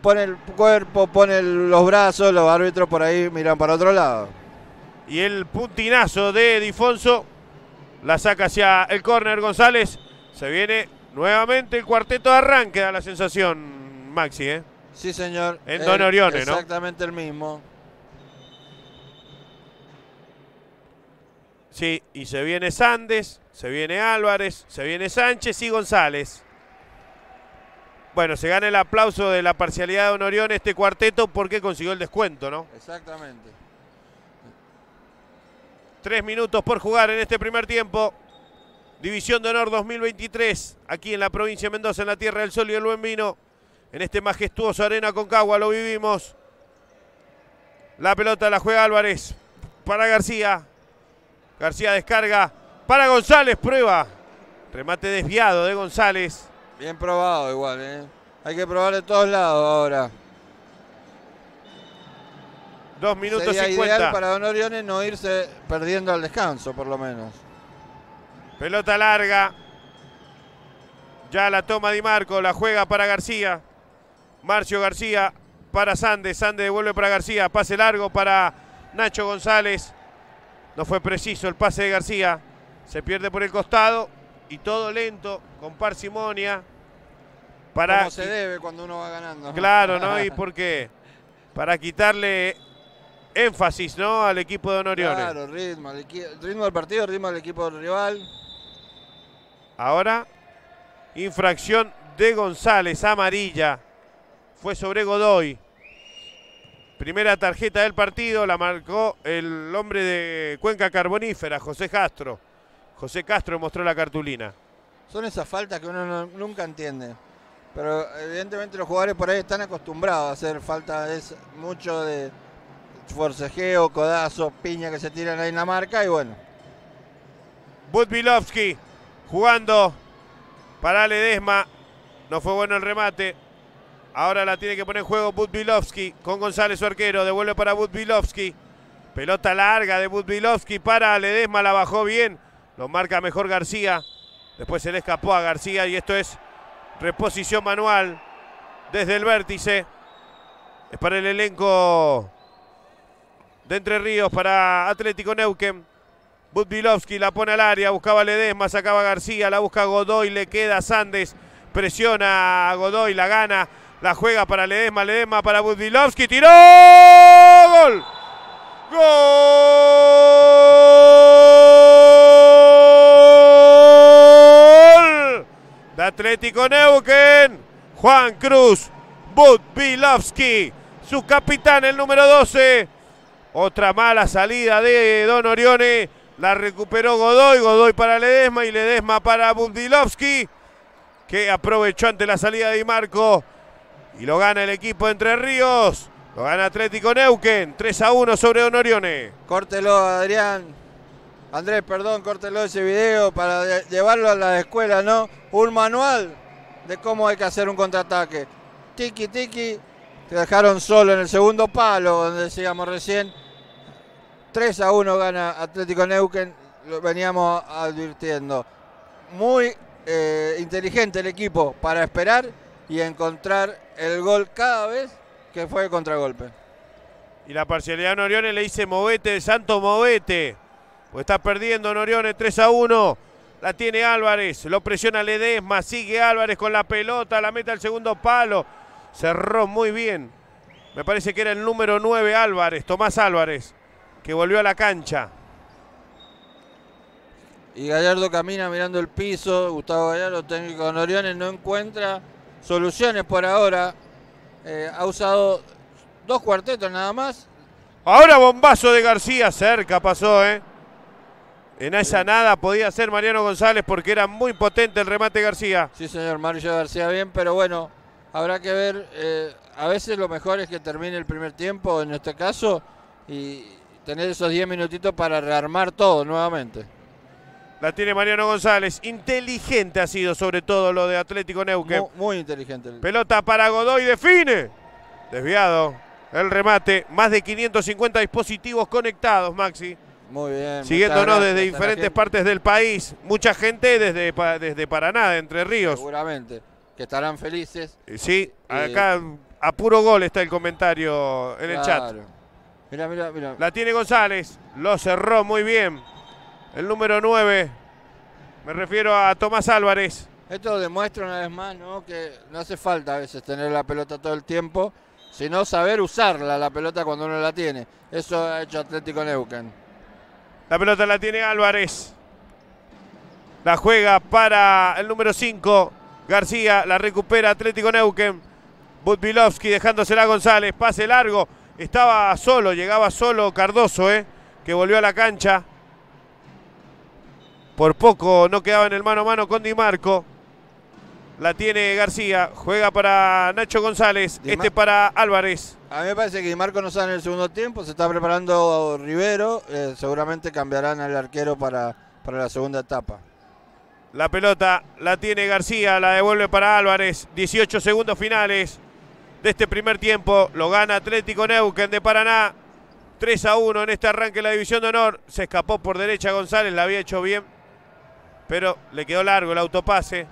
pone el cuerpo, pone los brazos, los árbitros por ahí miran para otro lado. Y el puntinazo de Difonso la saca hacia el córner González. Se viene nuevamente el cuarteto de arranque, da la sensación, Maxi, ¿eh? Sí, señor. En Don Orione, ¿no? Exactamente el mismo. Sí, y se viene Sandes, se viene Álvarez, se viene Sánchez y González. Bueno, se gana el aplauso de la parcialidad de Honorión este cuarteto porque consiguió el descuento, ¿no? Exactamente. Tres minutos por jugar en este primer tiempo. División de Honor 2023, aquí en la provincia de Mendoza, en la Tierra del Sol y el Buen Vino. En este majestuoso Arena Concagua lo vivimos. La pelota la juega Álvarez para García. García descarga para González, prueba. Remate desviado de González. Bien probado igual, ¿eh? Hay que probar de todos lados ahora. Dos minutos Sería ideal para Don Oriones no irse perdiendo al descanso, por lo menos. Pelota larga. Ya la toma Di Marco, la juega para García. Marcio García para Sande. Sande devuelve para García. Pase largo para Nacho González. No fue preciso el pase de García. Se pierde por el costado y todo lento, con parsimonia. Para Como se debe cuando uno va ganando. Claro, ¿no? [LAUGHS] y por qué, para quitarle énfasis, ¿no? Al equipo de Honorio. Claro, ritmo, ritmo del partido, ritmo del equipo del rival. Ahora, infracción de González, amarilla. Fue sobre Godoy. Primera tarjeta del partido la marcó el hombre de Cuenca Carbonífera, José Castro. José Castro mostró la cartulina. Son esas faltas que uno nunca entiende. Pero evidentemente los jugadores por ahí están acostumbrados a hacer falta. Es mucho de forcejeo, codazo, piña que se tiran ahí en la marca y bueno. Budvilovsky jugando para Ledesma. No fue bueno el remate. Ahora la tiene que poner en juego Budvilovsky con González su arquero. Devuelve para Budvilovsky. Pelota larga de Budvilovsky para Ledesma. La bajó bien. Lo marca mejor García. Después se le escapó a García y esto es reposición manual desde el vértice. Es para el elenco de Entre Ríos, para Atlético Neuquén. Budvilovsky la pone al área, buscaba Ledesma, sacaba García, la busca Godoy, le queda Sandes, presiona a Godoy, la gana la juega para Ledesma, Ledesma para Budilovsky. ¡Tiró! ¡Gol! ¡Gol! De Atlético Neuquén. Juan Cruz Budilovsky. Su capitán, el número 12. Otra mala salida de Don Orione. La recuperó Godoy. Godoy para Ledesma y Ledesma para Budilovsky. Que aprovechó ante la salida de Marco. Y lo gana el equipo Entre Ríos. Lo gana Atlético Neuquén. 3 a 1 sobre Honorione. Córtelo, Adrián. Andrés, perdón, córtelo ese video para llevarlo a la escuela, ¿no? Un manual de cómo hay que hacer un contraataque. Tiki, tiki. Te dejaron solo en el segundo palo, donde decíamos recién. 3 a 1 gana Atlético Neuquén. Lo veníamos advirtiendo. Muy eh, inteligente el equipo para esperar y encontrar el gol cada vez que fue el contragolpe. Y la parcialidad de Noriones le dice movete, Santo movete. Pues está perdiendo Noriones, 3 a 1. La tiene Álvarez, lo presiona Ledesma, sigue Álvarez con la pelota, la mete al segundo palo. Cerró muy bien. Me parece que era el número 9 Álvarez, Tomás Álvarez, que volvió a la cancha. Y Gallardo camina mirando el piso, Gustavo Gallardo, técnico de Noriones, no encuentra soluciones por ahora. Eh, ha usado dos cuartetos nada más. Ahora bombazo de García, cerca pasó, ¿eh? En esa nada podía ser Mariano González porque era muy potente el remate García. Sí, señor Mario García, bien, pero bueno, habrá que ver. Eh, a veces lo mejor es que termine el primer tiempo, en este caso, y tener esos 10 minutitos para rearmar todo nuevamente. La tiene Mariano González. Inteligente ha sido sobre todo lo de Atlético Neuquén. Muy, inteligente. Pelota para Godoy, define. Desviado el remate. Más de 550 dispositivos conectados, Maxi. Muy bien. Siguiéndonos desde diferentes partes del país. Mucha gente desde, desde Paraná, de Entre Ríos. Seguramente. Que estarán felices. Eh, sí, eh, acá a puro gol está el comentario en el chat. Mirá, mirá, mirá. La tiene González. Lo cerró muy bien el número 9. Me refiero a Tomás Álvarez. Esto demuestra una vez más que no hace falta a veces tener la pelota todo el tiempo, sino saber usarla la pelota cuando uno la tiene. Eso ha hecho Atlético Neuquén. La pelota la tiene Álvarez. La juega para el número 5. García la recupera Atlético Neuquén. Budvilovsky dejándosela a González. Pase largo. Estaba solo, llegaba solo Cardoso, ¿eh? que volvió a la cancha. Por poco no quedaba en el mano a mano con Di Marco. La tiene García. Juega para Nacho González. este para Álvarez. A mí me parece que Di Marco no sale en el segundo tiempo. Se está preparando Rivero. Eh, seguramente cambiarán al arquero para, para la segunda etapa. La pelota la tiene García. La devuelve para Álvarez. 18 segundos finales de este primer tiempo. Lo gana Atlético Neuquén de Paraná. 3 a 1 en este arranque de la división de honor. Se escapó por derecha González. La había hecho bien pero le quedó largo el autopase.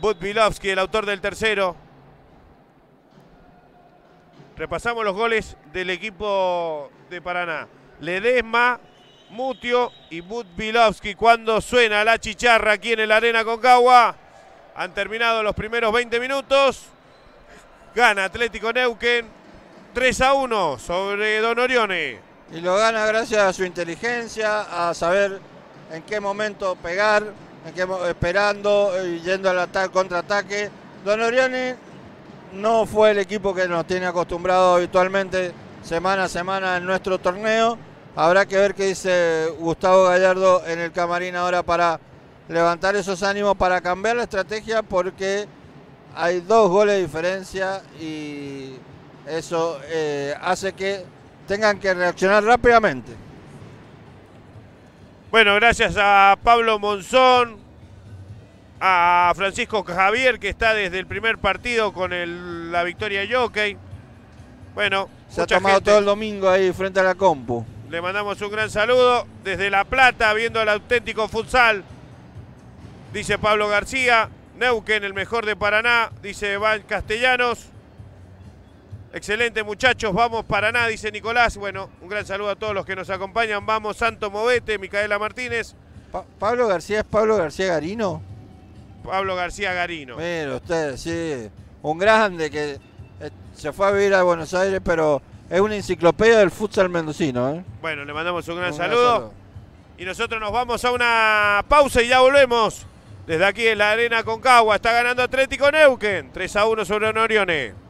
Budvilovsky, el autor del tercero. Repasamos los goles del equipo de Paraná. Ledesma, Mutio y Budvilovsky. Cuando suena la chicharra aquí en el Arena Concagua. Han terminado los primeros 20 minutos. Gana Atlético Neuquén 3 a 1 sobre Don Orione. Y lo gana gracias a su inteligencia, a saber en qué momento pegar, en qué, esperando, eh, yendo al ataque, contraataque. Don Oriani no fue el equipo que nos tiene acostumbrado habitualmente semana a semana en nuestro torneo. Habrá que ver qué dice Gustavo Gallardo en el camarín ahora para levantar esos ánimos, para cambiar la estrategia, porque hay dos goles de diferencia y eso eh, hace que tengan que reaccionar rápidamente. Bueno, gracias a Pablo Monzón, a Francisco Javier, que está desde el primer partido con la victoria Jockey. Bueno, se ha tomado todo el domingo ahí frente a la compu. Le mandamos un gran saludo desde La Plata, viendo el auténtico futsal. Dice Pablo García, Neuquén, el mejor de Paraná, dice Van Castellanos. Excelente muchachos, vamos para nada, dice Nicolás. Bueno, un gran saludo a todos los que nos acompañan. Vamos, Santo Movete, Micaela Martínez. Pablo García es Pablo García Garino. Pablo García Garino. Mira usted, sí. Un grande que eh, se fue a vivir a Buenos Aires, pero es una enciclopedia del futsal mendocino. ¿eh? Bueno, le mandamos un gran saludo. Y nosotros nos vamos a una pausa y ya volvemos. Desde aquí en la Arena Concagua está ganando Atlético Neuquén. 3 a 1 sobre Norione.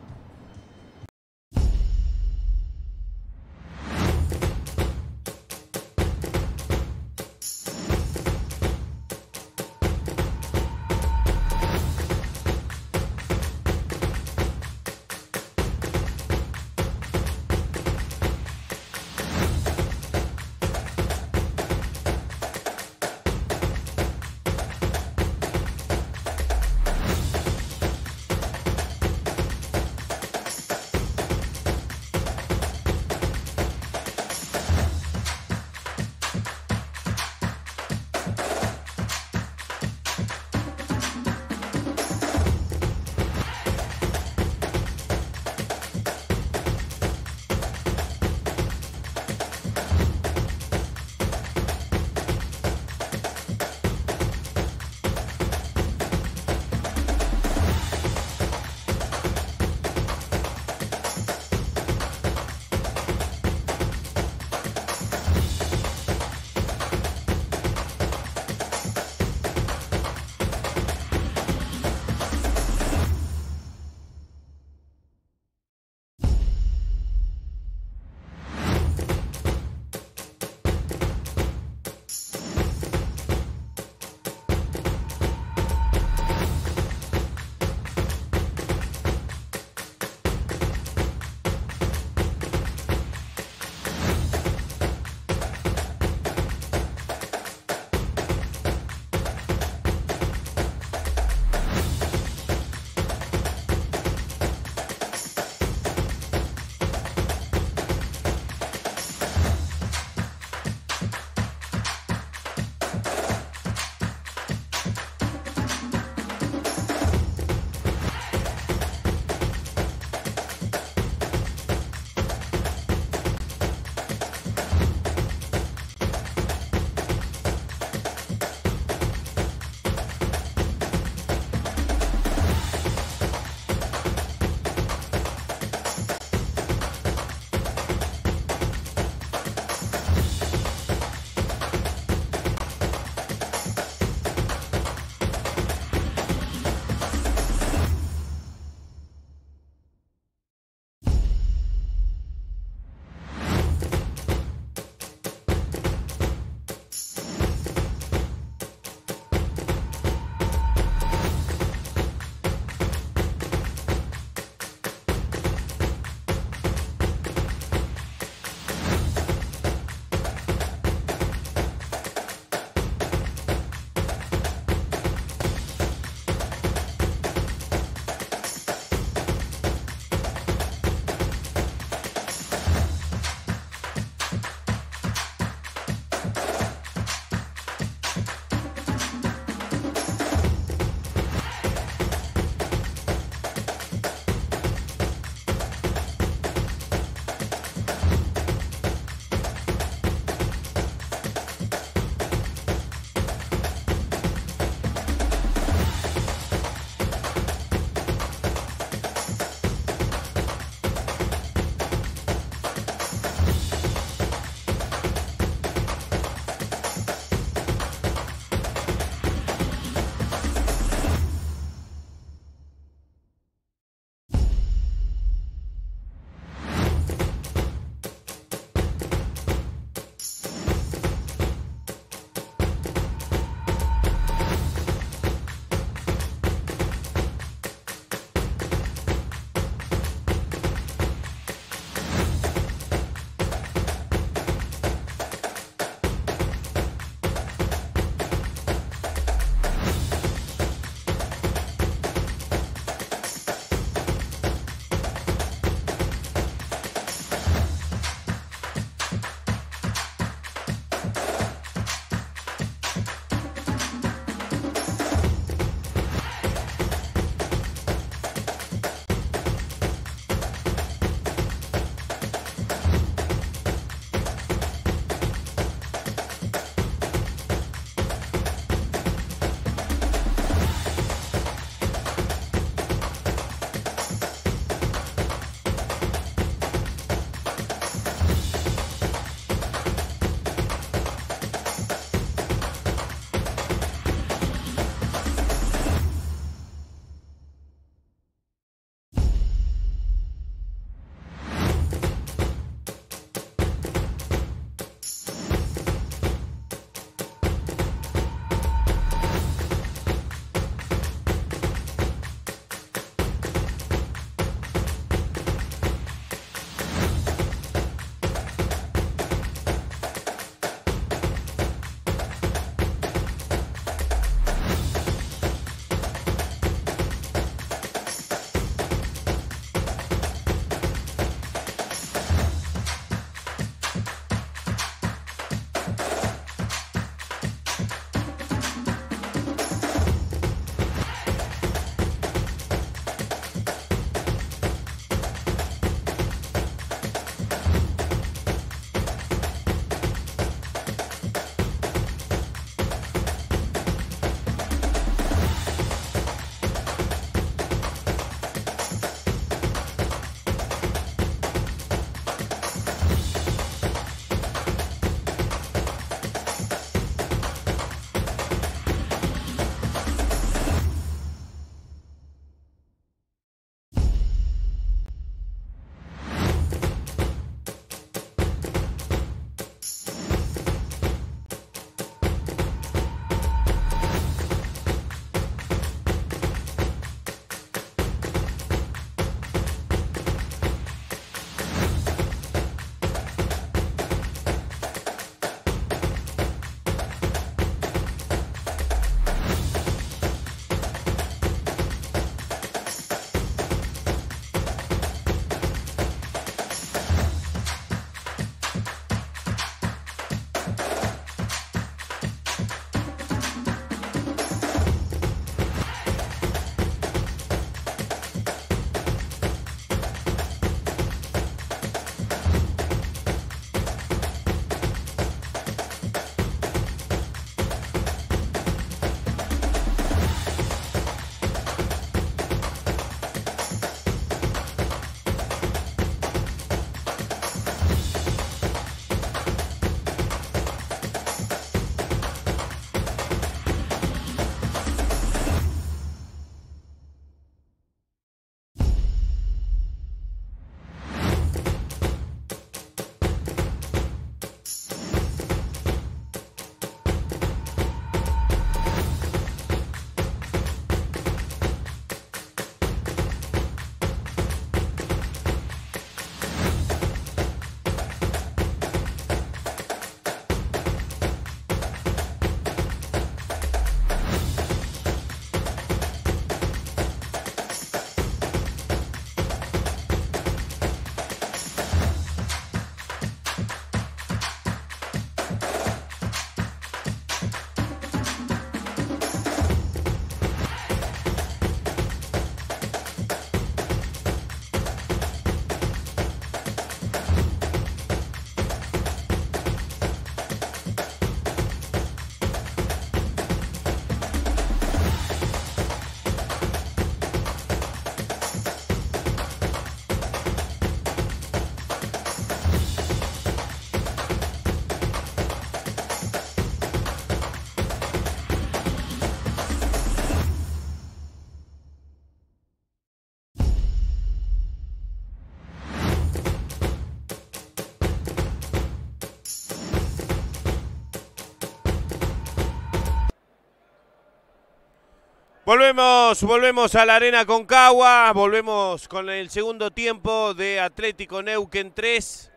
Volvemos, volvemos a la arena con Concagua, volvemos con el segundo tiempo de Atlético Neuquén 3,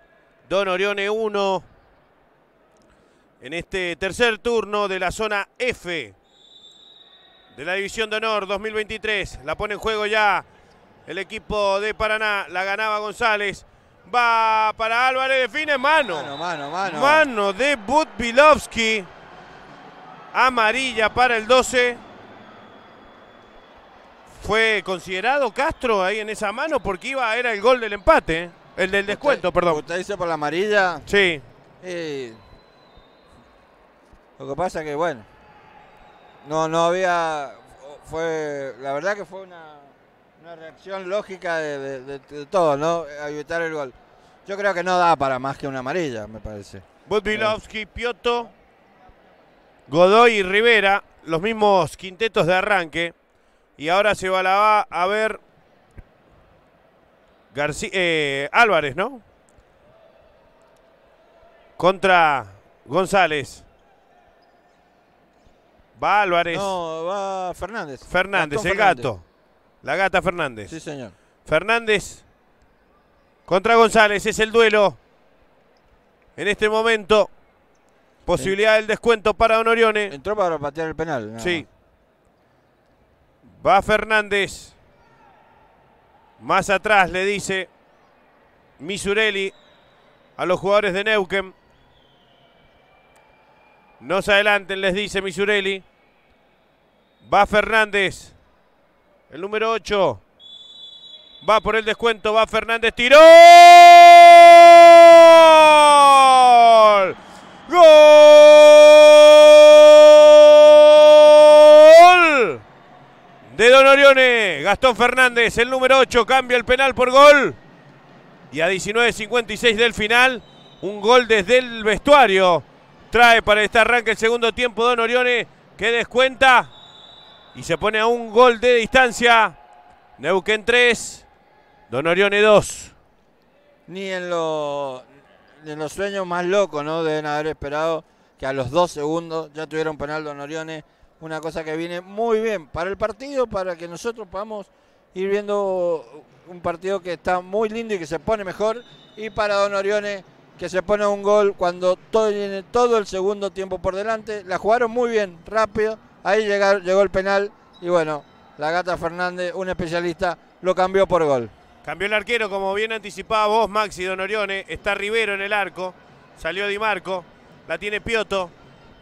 Don Orione 1, en este tercer turno de la zona F de la División de Honor 2023. La pone en juego ya el equipo de Paraná, la ganaba González. Va para Álvarez, define mano. Mano, mano, mano. Mano de Budvilovsky, Amarilla para el 12 fue considerado Castro ahí en esa mano porque iba era el gol del empate, el del descuento, perdón. ¿Usted dice por la amarilla? Sí. lo que pasa que, bueno, no, no había, fue, la verdad que fue una, reacción lógica de, de, todo, ¿no? Evitar el gol. Yo creo que no da para más que una amarilla, me parece. Budvilovsky, Pioto, Godoy y Rivera, los mismos quintetos de arranque. Y ahora se va, la va a ver García, eh, Álvarez, ¿no? Contra González. Va Álvarez. No, va Fernández. Fernández, el gato. La gata Fernández. Sí, señor. Fernández contra González. Es el duelo. En este momento, posibilidad del descuento para Orione. Entró para patear el penal. Sí. Va Fernández. Más atrás le dice Misurelli a los jugadores de Neuquén. No se adelanten, les dice Misurelli. Va Fernández. El número 8. Va por el descuento, va Fernández. ¡Tiró! ¡Gol! Gastón Fernández, el número 8, cambia el penal por gol. Y a 19.56 del final, un gol desde el vestuario. Trae para este arranque el segundo tiempo Don Orione, que descuenta. Y se pone a un gol de distancia. Neuquén 3, Don Orione 2. Ni en, en los sueños más locos, ¿no? Deben haber esperado que a los dos segundos ya tuviera un penal Don Orione una cosa que viene muy bien para el partido, para que nosotros podamos ir viendo un partido que está muy lindo y que se pone mejor, y para Don Orione que se pone un gol cuando todo, tiene todo el segundo tiempo por delante, la jugaron muy bien, rápido, ahí llegó el penal y bueno, la gata Fernández, un especialista, lo cambió por gol. Cambió el arquero, como bien anticipaba vos, Maxi Don Orione, está Rivero en el arco, salió Di Marco, la tiene Pioto,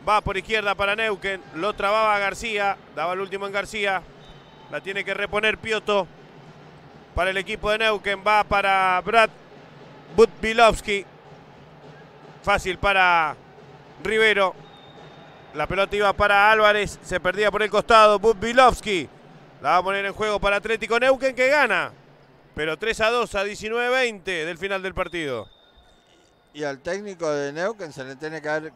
Va por izquierda para Neuquén. Lo trababa García. Daba el último en García. La tiene que reponer Pioto. Para el equipo de Neuquén. Va para Brad Butbilovsky. Fácil para Rivero. La pelota iba para Álvarez. Se perdía por el costado. Butbilovsky. La va a poner en juego para Atlético Neuquén que gana. Pero 3 a 2 a 19-20 del final del partido y al técnico de Neuquén se le tiene que haber,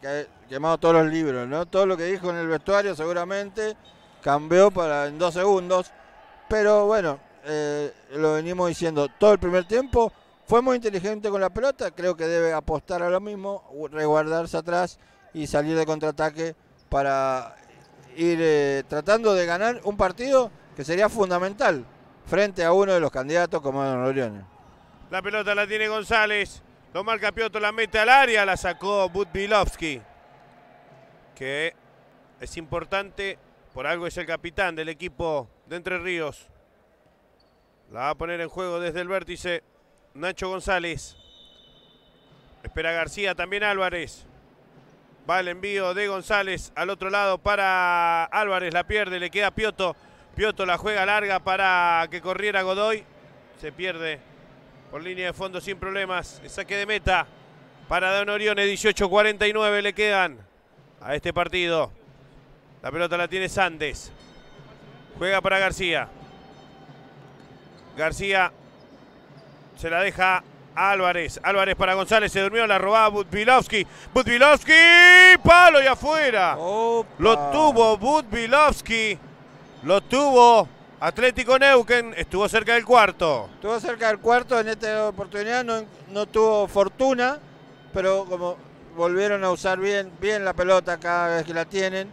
quemado todos los libros, ¿no? Todo lo que dijo en el vestuario seguramente cambió para en dos segundos, pero bueno, eh, lo venimos diciendo todo el primer tiempo. Fue muy inteligente con la pelota, creo que debe apostar a lo mismo, resguardarse atrás y salir de contraataque para ir eh, tratando de ganar un partido que sería fundamental frente a uno de los candidatos como Don La pelota la tiene González. Lo marca Pioto, la mete al área, la sacó Budvilovsky. Que es importante, por algo es el capitán del equipo de Entre Ríos. La va a poner en juego desde el vértice Nacho González. Espera García, también Álvarez. Va el envío de González al otro lado para Álvarez. La pierde, le queda Pioto. Pioto la juega larga para que corriera Godoy. Se pierde por línea de fondo sin problemas. El saque de meta para Don Orione. 18-49 le quedan a este partido. La pelota la tiene Sandes. Juega para García. García se la deja Álvarez. Álvarez para González. Se durmió. La robaba Budvilovsky. Budvilovsky. Palo y afuera. Lo tuvo Budvilovsky. Lo tuvo Atlético Neuquén estuvo cerca del cuarto. Estuvo cerca del cuarto en esta oportunidad, no, no tuvo fortuna, pero como volvieron a usar bien, bien la pelota cada vez que la tienen,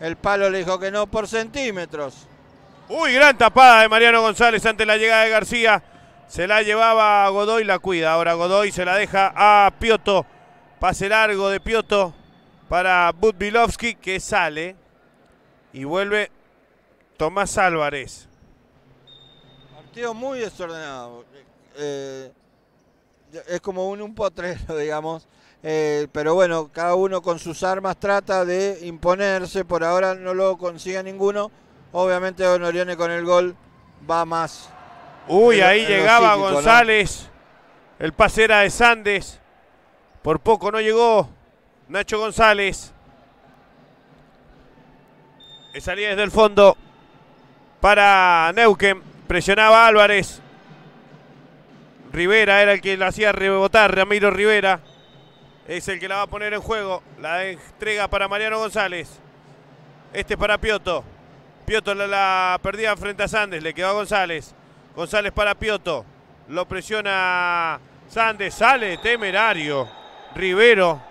el palo le dijo que no por centímetros. Uy, gran tapada de Mariano González ante la llegada de García. Se la llevaba a Godoy, la cuida. Ahora Godoy se la deja a Pioto. Pase largo de Pioto para Budvilovsky que sale y vuelve Tomás Álvarez muy desordenado. Eh, es como un, potrero, [LAUGHS] digamos. Eh, pero bueno, cada uno con sus armas trata de imponerse. Por ahora no lo consigue ninguno. Obviamente Don Orione con el gol va más. Uy, ahí llegaba González. El pase era de Sandes. Por poco no llegó Nacho González. Salía desde el fondo para Neuquén. Presionaba Álvarez. Rivera era el que la hacía rebotar, Ramiro Rivera. Es el que la va a poner en juego. La entrega para Mariano González. Este es para Pioto. Pioto la, perdía frente a Sandes. Le quedó a González. González para Pioto. Lo presiona Sandes. Sale temerario. Rivero.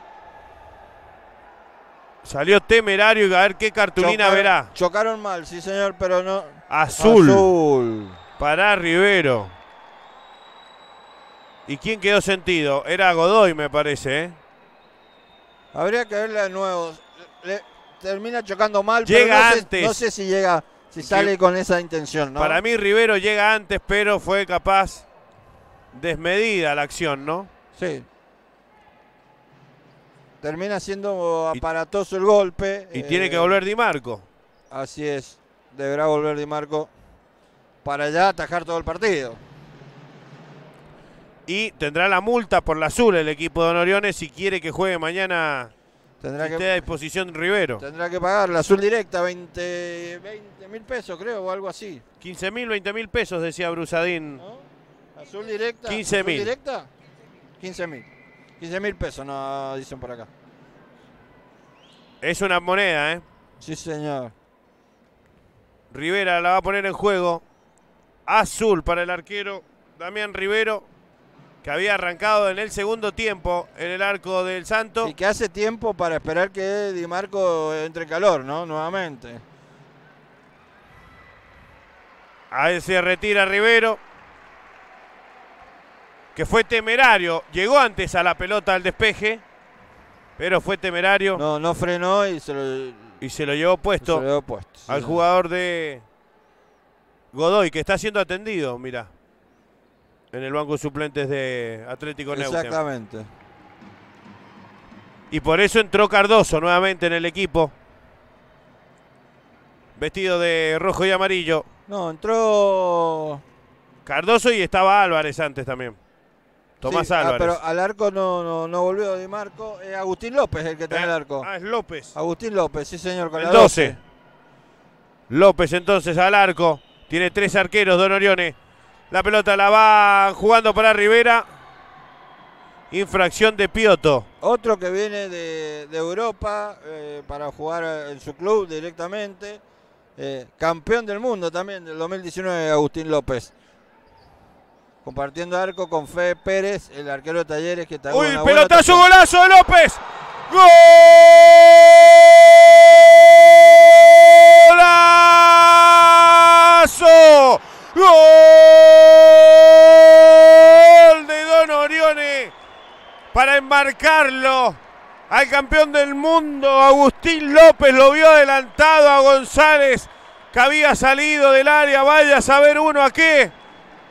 Salió temerario y a ver qué cartulina verá. Chocaron mal, sí señor, pero no, Azul. Para Rivero. ¿Y quién quedó sentido? Era Godoy, me parece. ¿eh? Habría que verle de nuevo. termina chocando mal. Llega antes. no sé si llega, si sale con esa intención. ¿no? Para mí Rivero llega antes, pero fue capaz. Desmedida la acción, ¿no? Sí. Termina siendo aparatoso el golpe. Y tiene que eh, volver Di Marco. Así es deberá volver Di Marco para allá atajar todo el partido. Y tendrá la multa por la azul el equipo de Honoriones si quiere que juegue mañana Tendrá que, esté a disposición Rivero. Tendrá que pagar la azul directa, 20 mil pesos creo, o algo así. 15 mil, 20 mil pesos, decía Brusadín. Azul directa. 15 mil. directa? 15 mil. 15 mil pesos, nos dicen por acá. Es una moneda, ¿eh? Sí, señor. Rivera la va a poner en juego. Azul para el arquero Damián Rivero, que había arrancado en el segundo tiempo en el arco del Santo. Y que hace tiempo para esperar que Di Marco entre calor, ¿no? Nuevamente. Ahí se retira Rivero, que fue temerario. Llegó antes a la pelota al despeje, pero fue temerario. No, no frenó y se lo, y se lo llevó puesto. al jugador de Godoy, que está siendo atendido, mira. En el banco de suplentes de Atlético Neuquén. Exactamente. Y por eso entró Cardoso nuevamente en el equipo. Vestido de rojo y amarillo. No, entró... Cardoso y estaba Álvarez antes también. Tomás ah, Álvarez. pero al arco no, no, volvió Di Marco. es Agustín López el que tiene el eh, arco. Ah, es López. Agustín López, sí señor, con el 12. López entonces al arco. Tiene tres arqueros, Don Orione. La pelota la va jugando para Rivera. Infracción de Pioto. Otro que viene de, Europa eh, para jugar en su club directamente. Eh, campeón del mundo también del 2019, Agustín López compartiendo arco con Fe Pérez, el arquero de Talleres que está... ¡Uy, pelotazo, golazo de López! ¡Golazo! ¡Gol de Don Orione! Para embarcarlo al campeón del mundo, Agustín López lo vio adelantado a González, que había salido del área, vaya a saber uno a qué.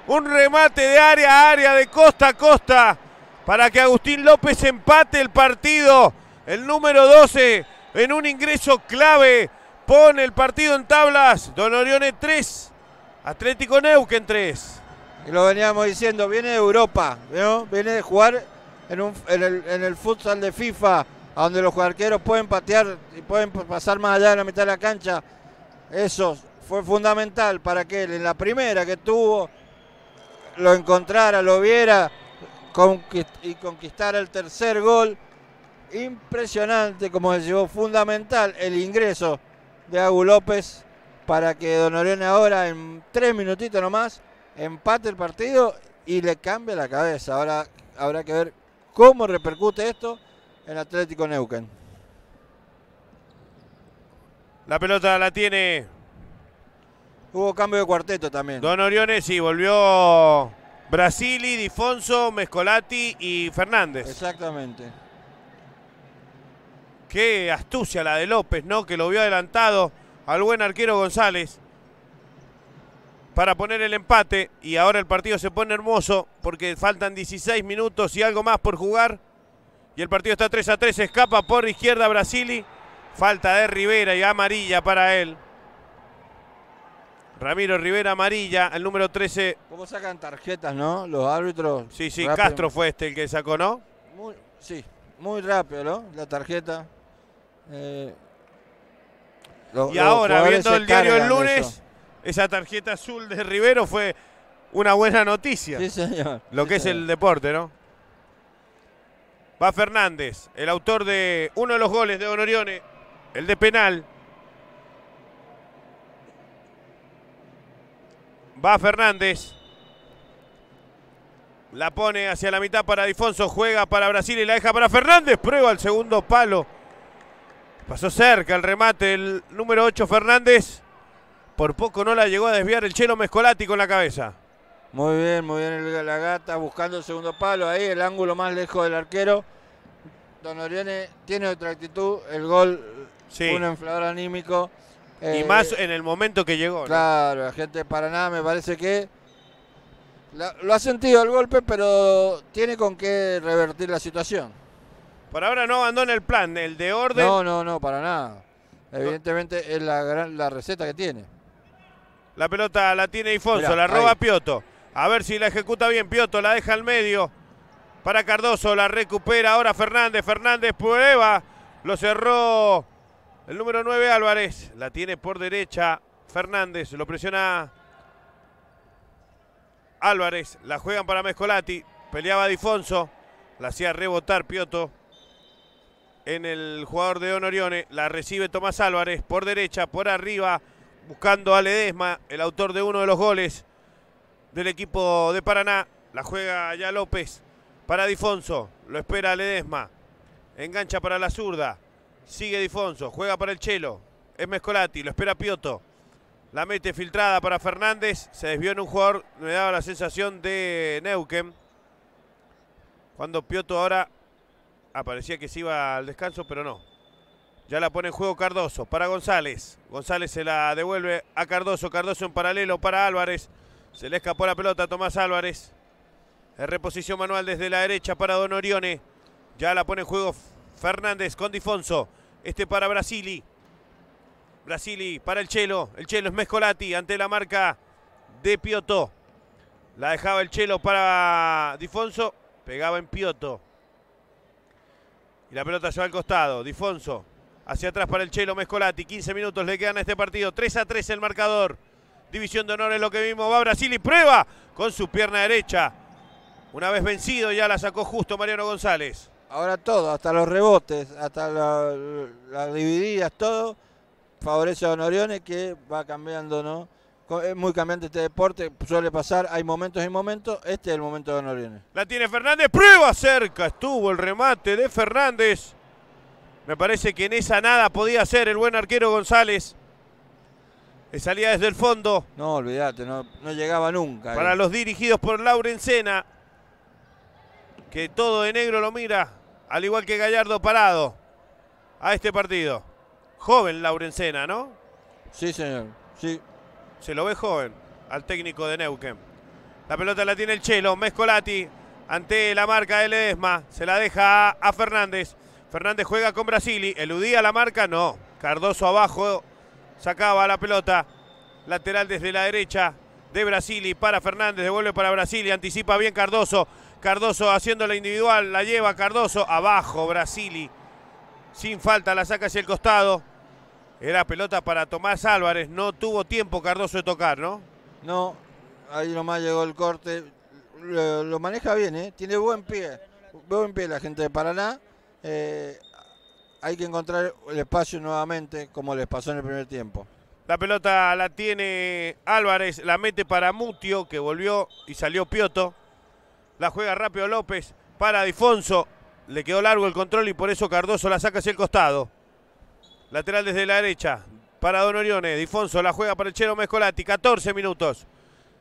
Un remate de área a área, de costa a costa, para que Agustín López empate el partido. El número 12 en un ingreso clave pone el partido en tablas. Don Orione 3, Atlético Neuquén 3. Y lo veníamos diciendo, viene de Europa, viene de jugar en, un, en, el, futsal de FIFA, donde los arqueros pueden patear y pueden pasar más allá de la mitad de la cancha. Eso fue fundamental para que él en la primera que tuvo lo encontrara, lo viera y conquistara el tercer gol. Impresionante como se llevó fundamental el ingreso de Agu López para que Don ahora en tres minutitos nomás empate el partido y le cambie la cabeza. Ahora habrá que ver cómo repercute esto en Atlético Neuquén. La pelota la tiene Hubo cambio de cuarteto también. Don Oriones, sí, volvió Brasili, Difonso, Mescolati y Fernández. Exactamente. Qué astucia la de López, ¿no? Que lo vio adelantado al buen arquero González para poner el empate. Y ahora el partido se pone hermoso porque faltan 16 minutos y algo más por jugar. Y el partido está 3 a 3, escapa por izquierda Brasili. Falta de Rivera y amarilla para él. Ramiro Rivera Amarilla, el número 13. ¿Cómo sacan tarjetas, no? Los árbitros. Sí, sí, Castro fue este el que sacó, ¿no? sí, muy rápido, ¿no? La tarjeta. Eh, y ahora, viendo el diario el lunes, esa tarjeta azul de Rivero fue una buena noticia. Sí, señor. Lo que es el deporte, ¿no? Va Fernández, el autor de uno de los goles de Honorione, el de penal. Va Fernández. La pone hacia la mitad para Difonso. Juega para Brasil y la deja para Fernández. Prueba el segundo palo. Pasó cerca el remate el número 8 Fernández. Por poco no la llegó a desviar el Chelo Mescolati con la cabeza. Muy bien, muy bien la gata buscando el segundo palo. Ahí el ángulo más lejos del arquero. Don Orione tiene otra actitud. El gol, sí. un inflador anímico y eh, más en el momento que llegó. Claro, la gente para nada me parece que lo ha sentido el golpe, pero tiene con qué revertir la situación. Por ahora no abandona el plan, el de orden. No, no, no, para nada. Evidentemente es la, la receta que tiene. La pelota la tiene Ifonso, la roba Pioto. A ver si la ejecuta bien. Pioto la deja al medio. Para Cardoso, la recupera ahora Fernández. Fernández prueba. Lo cerró el número 9 Álvarez la tiene por derecha. Fernández lo presiona Álvarez. La juegan para Mescolati, Peleaba Difonso. La hacía rebotar Pioto en el jugador de Honorione. La recibe Tomás Álvarez por derecha, por arriba, buscando a Ledesma, el autor de uno de los goles del equipo de Paraná. La juega ya López para Difonso. Lo espera Ledesma. Engancha para la zurda. Sigue Difonso, juega para el Chelo. Es Mescolati, lo espera Pioto. La mete filtrada para Fernández. Se desvió en un jugador, me daba la sensación de Neuquén. Cuando Pioto ahora aparecía que se iba al descanso, pero no. Ya la pone en juego Cardoso para González. González se la devuelve a Cardoso. Cardoso en paralelo para Álvarez. Se le escapó la pelota a Tomás Álvarez. En reposición manual desde la derecha para Don Orione. Ya la pone en juego Fernández con Difonso. Este para Brasili. Brasili para el Chelo. El Chelo es Mescolati ante la marca de Pioto. La dejaba el Chelo para Difonso. Pegaba en Pioto. Y la pelota se va al costado. Difonso hacia atrás para el Chelo Mezcolati. 15 minutos le quedan a este partido. 3 a 3 el marcador. División de honor es lo que vimos. Va Brasili, prueba con su pierna derecha. Una vez vencido ya la sacó justo Mariano González. Ahora todo, hasta los rebotes, hasta las divididas, todo favorece a Don oriones que va cambiando, ¿no? Es muy cambiante este deporte, suele pasar, hay momentos y momentos, este es el momento de Don Oriones. La tiene Fernández, prueba cerca, estuvo el remate de Fernández. Me parece que en esa nada podía ser el buen arquero González. salía desde el fondo. No, olvídate, no, llegaba nunca. Para eh. los dirigidos por Laurencena que todo de negro lo mira, al igual que Gallardo parado a este partido. Joven Laurencena, ¿no? Sí, señor. Sí. Se lo ve joven al técnico de Neuquén. La pelota la tiene el Chelo, Mescolati ante la marca de Ledesma. Se la deja a Fernández. Fernández juega con Brasili. Eludía la marca, no. Cardoso abajo sacaba la pelota. Lateral desde la derecha de Brasili para Fernández. Devuelve para y Anticipa bien Cardoso. Cardoso haciendo la individual, la lleva Cardoso abajo, Brasili. Sin falta, la saca hacia el costado. Era pelota para Tomás Álvarez, no tuvo tiempo Cardoso de tocar, ¿no? No, ahí nomás llegó el corte. Lo, maneja bien, ¿eh? tiene buen pie. Buen pie la gente de Paraná. Eh, hay que encontrar el espacio nuevamente, como les pasó en el primer tiempo. La pelota la tiene Álvarez, la mete para Mutio, que volvió y salió Pioto. La juega rápido López para Difonso. Le quedó largo el control y por eso Cardoso la saca hacia el costado. Lateral desde la derecha para Don Orione. Difonso la juega para el Chero Mescolati 14 minutos.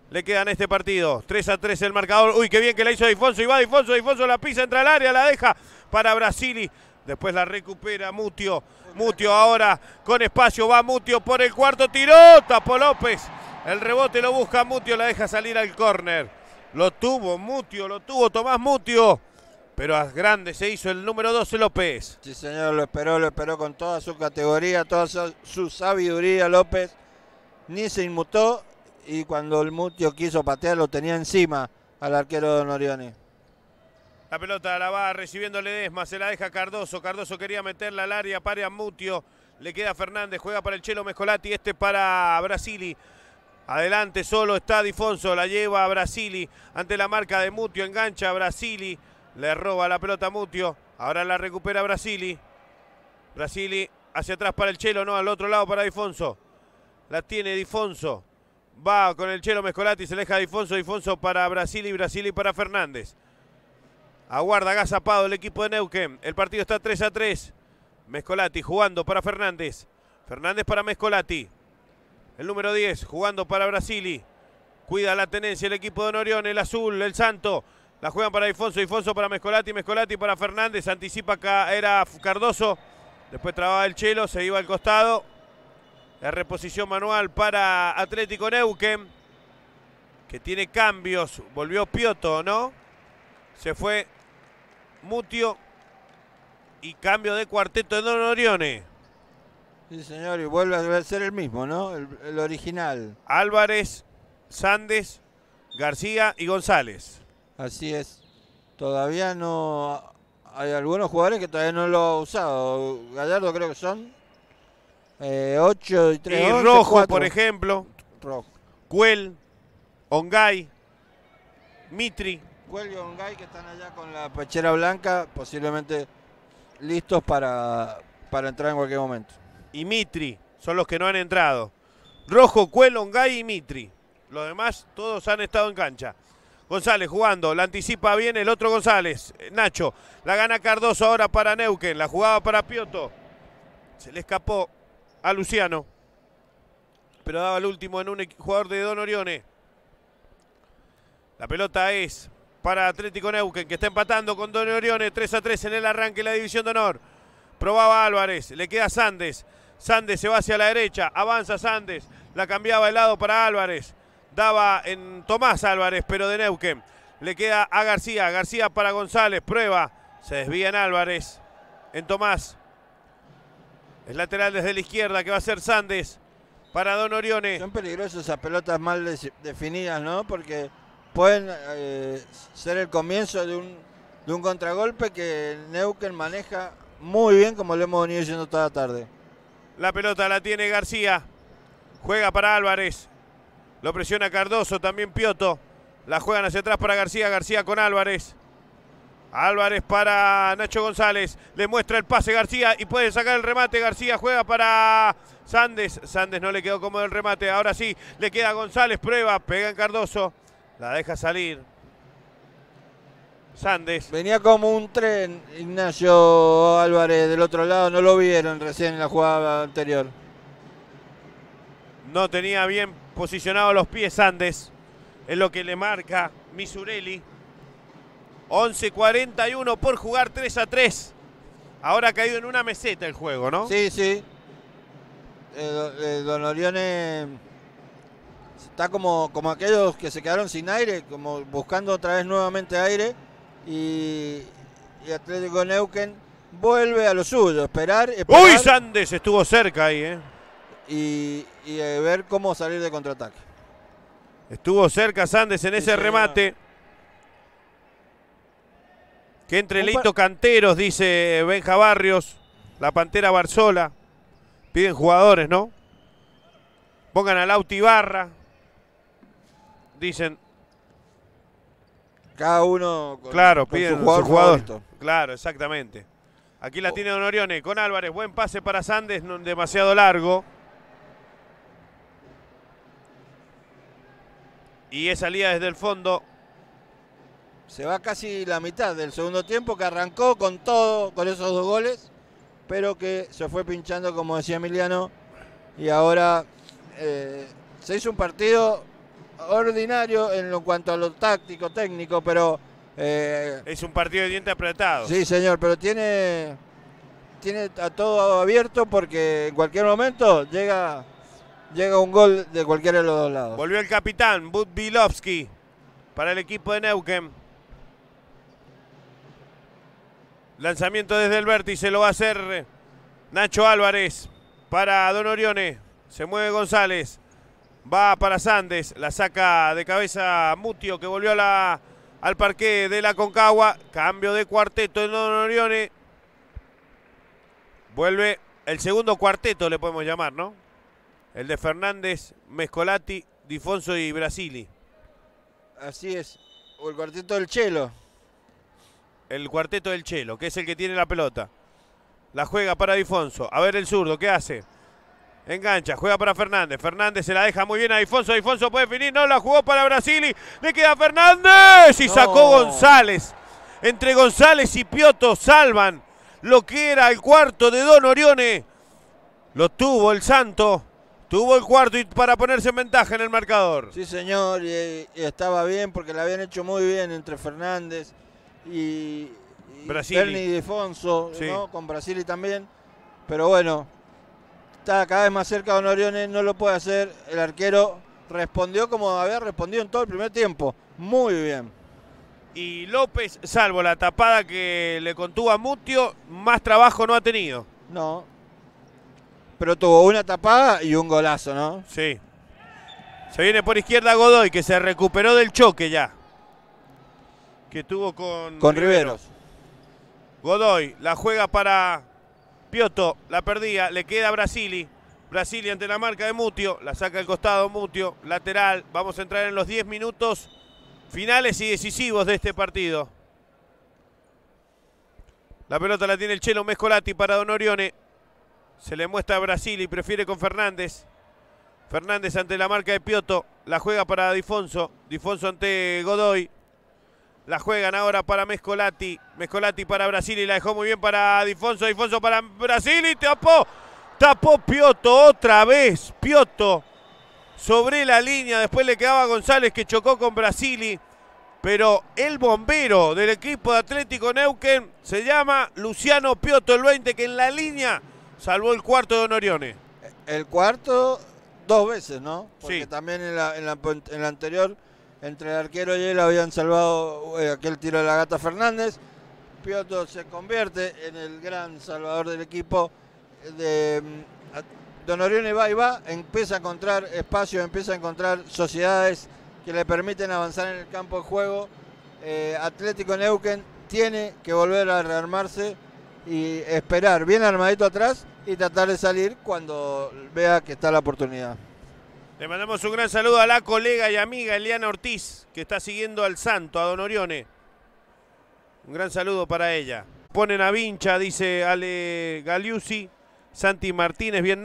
Le quedan este partido. 3 a 3 el marcador. Uy, qué bien que la hizo Difonso. Y va Difonso. Difonso la pisa, entra al área, la deja para Brasili. Después la recupera Mutio. Mutio ahora con espacio. Va Mutio por el cuarto. Tiró. Tapó López. El rebote lo busca Mutio. La deja salir al córner. Lo tuvo Mutio, lo tuvo Tomás Mutio. Pero a grande se hizo el número 12 López. Sí, señor, lo esperó, lo esperó con toda su categoría, toda su, sabiduría López. Ni se inmutó y cuando el Mutio quiso patear lo tenía encima al arquero Don Orione. La pelota la va recibiendo Ledesma, se la deja Cardoso. Cardoso quería meterla al área, pare Mutio. Le queda Fernández, juega para el Chelo Mescolati este para Brasili. Adelante solo está Difonso, la lleva a Brasili ante la marca de Mutio, engancha a Brasili, le roba la pelota a Mutio, ahora la recupera Brasili. Brasili hacia atrás para el Chelo, no, al otro lado para Difonso. La tiene Difonso, va con el Chelo mescolati se aleja Difonso, Difonso para Brasili, Brasili para Fernández. Aguarda agazapado el equipo de Neuquén, el partido está 3 a 3. mescolati jugando para Fernández, Fernández para mescolati el número 10, jugando para Brasili. Cuida la tenencia el equipo de Norión, el azul, el santo. La juegan para Difonso, Difonso para Mescolati, Mescolati para Fernández. Anticipa acá, era Cardoso. Después trababa el chelo, se iba al costado. La reposición manual para Atlético Neuquén. Que tiene cambios. Volvió Pioto, ¿no? Se fue Mutio. Y cambio de cuarteto de Don Sí, señor, y vuelve a ser el mismo, ¿no? El, original. Álvarez, Sandes, García y González. Así es. Todavía no. Hay algunos jugadores que todavía no lo han usado. Gallardo creo que son. Eh, ocho y 3. Y Rojo, por ejemplo. Cuel, Ongay, Mitri. Cuel y Ongay que están allá con la pechera blanca, posiblemente listos para, para entrar en cualquier momento y Mitri son los que no han entrado. Rojo, Cuelongay y Mitri. Los demás todos han estado en cancha. González jugando, la anticipa bien el otro González. Eh, Nacho, la gana Cardoso ahora para Neuquén, la jugaba para Pioto. Se le escapó a Luciano. Pero daba el último en un jugador de Don Orione. La pelota es para Atlético Neuquén, que está empatando con Don Orione. 3 a 3 en el arranque de la división de honor. Probaba Álvarez, le queda Sandes. Sández se va hacia la derecha, avanza Sandes, la cambiaba de lado para Álvarez, daba en Tomás Álvarez, pero de Neuquén. Le queda a García, García para González, prueba, se desvía en Álvarez, en Tomás. Es lateral desde la izquierda que va a ser Sandes para Don Orione. Son peligrosas esas pelotas mal definidas, ¿no? Porque pueden eh, ser el comienzo de un, de un contragolpe que Neuquén maneja muy bien, como lo hemos venido diciendo toda la tarde. La pelota la tiene García. Juega para Álvarez. Lo presiona Cardoso, también Pioto. La juegan hacia atrás para García. García con Álvarez. Álvarez para Nacho González. Le muestra el pase García y puede sacar el remate. García juega para Sandes. Sandes no le quedó cómodo el remate. Ahora sí, le queda González. Prueba, pega en Cardoso. La deja salir. Sandes. Venía como un tren Ignacio Álvarez del otro lado, no lo vieron recién en la jugada anterior. No tenía bien posicionado los pies Sandes, es lo que le marca Misurelli. 11-41 por jugar 3 a 3. Ahora ha caído en una meseta el juego, ¿no? Sí, sí. Eh, eh, don Orione está como, como aquellos que se quedaron sin aire, como buscando otra vez nuevamente aire y, Atlético Neuquén vuelve a lo suyo, esperar, ¡Uy, Sandes! Estuvo cerca ahí, ¿eh? Y, eh, ver cómo salir de contraataque. Estuvo cerca Sandes en ese remate. Que entre Leito Canteros, dice Benja Barrios, la Pantera Barzola. Piden jugadores, ¿no? Pongan a Lauti Barra. Dicen cada uno con, claro, su jugador. Claro, exactamente. Aquí la tiene Don Orione con Álvarez. Buen pase para Sandes, no, demasiado largo. Y es salida desde el fondo. Se va casi la mitad del segundo tiempo que arrancó con todo, con esos dos goles, pero que se fue pinchando, como decía Emiliano, y ahora eh, se hizo un partido ordinario en lo cuanto a lo táctico, técnico, pero... Eh, es un partido de diente apretado. Sí, señor, pero tiene, tiene a todo abierto porque en cualquier momento llega, llega un gol de cualquiera de los dos lados. Volvió el capitán, Bilovsky, para el equipo de Neuquén. Lanzamiento desde el vértice lo va a hacer Nacho Álvarez para Don Orione. Se mueve González. Va para Sandes, la saca de cabeza Mutio que volvió al parque de la Concagua. Cambio de cuarteto en Don Orione. Vuelve el segundo cuarteto, le podemos llamar, ¿no? El de Fernández, Mescolati, Difonso y Brasili. Así es, o el cuarteto del Chelo. El cuarteto del Chelo, que es el que tiene la pelota. La juega para Difonso. A ver el zurdo, ¿qué hace? Engancha, juega para Fernández. Fernández se la deja muy bien a Difonso Difonso puede finir, no la jugó para Brasil Y Le queda Fernández y sacó González. Entre González y Pioto salvan lo que era el cuarto de Don Orione. Lo tuvo el Santo. Tuvo el cuarto y para ponerse en ventaja en el marcador. Sí, señor, y, estaba bien porque la habían hecho muy bien entre Fernández y, y Brasil. y Defonso, ¿no? con Brasil y también. Pero bueno, está cada vez más cerca de Orione, no lo puede hacer. El arquero respondió como había respondido en todo el primer tiempo. Muy bien. Y López, salvo la tapada que le contuvo a Mutio, más trabajo no ha tenido. No. Pero tuvo una tapada y un golazo, ¿no? Sí. Se viene por izquierda Godoy, que se recuperó del choque ya. Que tuvo con... Con Riveros. Godoy, la juega para Pioto la perdía, le queda a Brasili. Brasili ante la marca de Mutio, la saca al costado Mutio, lateral. Vamos a entrar en los 10 minutos finales y decisivos de este partido. La pelota la tiene el Chelo Mescolati para Don Orione. Se le muestra a Brasili, prefiere con Fernández. Fernández ante la marca de Pioto, la juega para Difonso. Difonso ante Godoy. La juegan ahora para Mezcolati. Mezcolati para Brasil y la dejó muy bien para Difonso. Difonso para Brasil y tapó. Tapó Pioto otra vez. Pioto sobre la línea. Después le quedaba González que chocó con Brasili. Pero el bombero del equipo de Atlético Neuquén se llama Luciano Pioto, el 20, que en la línea salvó el cuarto de Honorione. El cuarto dos veces, ¿no? Porque también en la anterior entre el arquero y él habían salvado eh, aquel tiro de la gata Fernández. Pioto se convierte en el gran salvador del equipo. De, mm, Don Orione va y va, empieza a encontrar espacio, empieza a encontrar sociedades que le permiten avanzar en el campo de juego. Eh, Atlético Neuquén tiene que volver a rearmarse y esperar bien armadito atrás y tratar de salir cuando vea que está la oportunidad. Le mandamos un gran saludo a la colega y amiga Eliana Ortiz, que está siguiendo al santo, a Don Orione. Un gran saludo para ella. Ponen a Vincha, dice Ale Galiusi. Santi Martínez, bien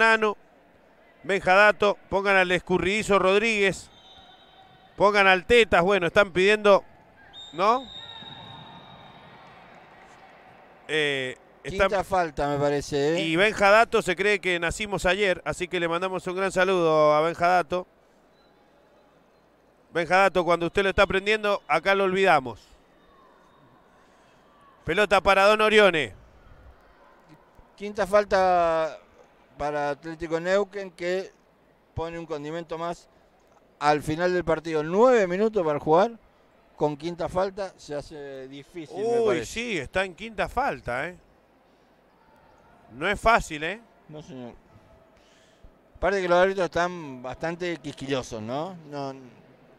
Benjadato, pongan al escurridizo Rodríguez. Pongan al Tetas, bueno, están pidiendo, ¿no? Eh, Quinta falta, me parece. ¿eh? Y Benjadato se cree que nacimos ayer, así que le mandamos un gran saludo a Benjadato. Benjadato, cuando usted lo está aprendiendo, acá lo olvidamos. Pelota para Don Orione. Quinta falta para Atlético Neuquén, que pone un condimento más al final del partido. Nueve minutos para jugar. Con quinta falta se hace difícil. Uy, sí, está en quinta falta, ¿eh? No es fácil, ¿eh? No, señor. Aparte que los árbitros están bastante quisquillosos, ¿no? No,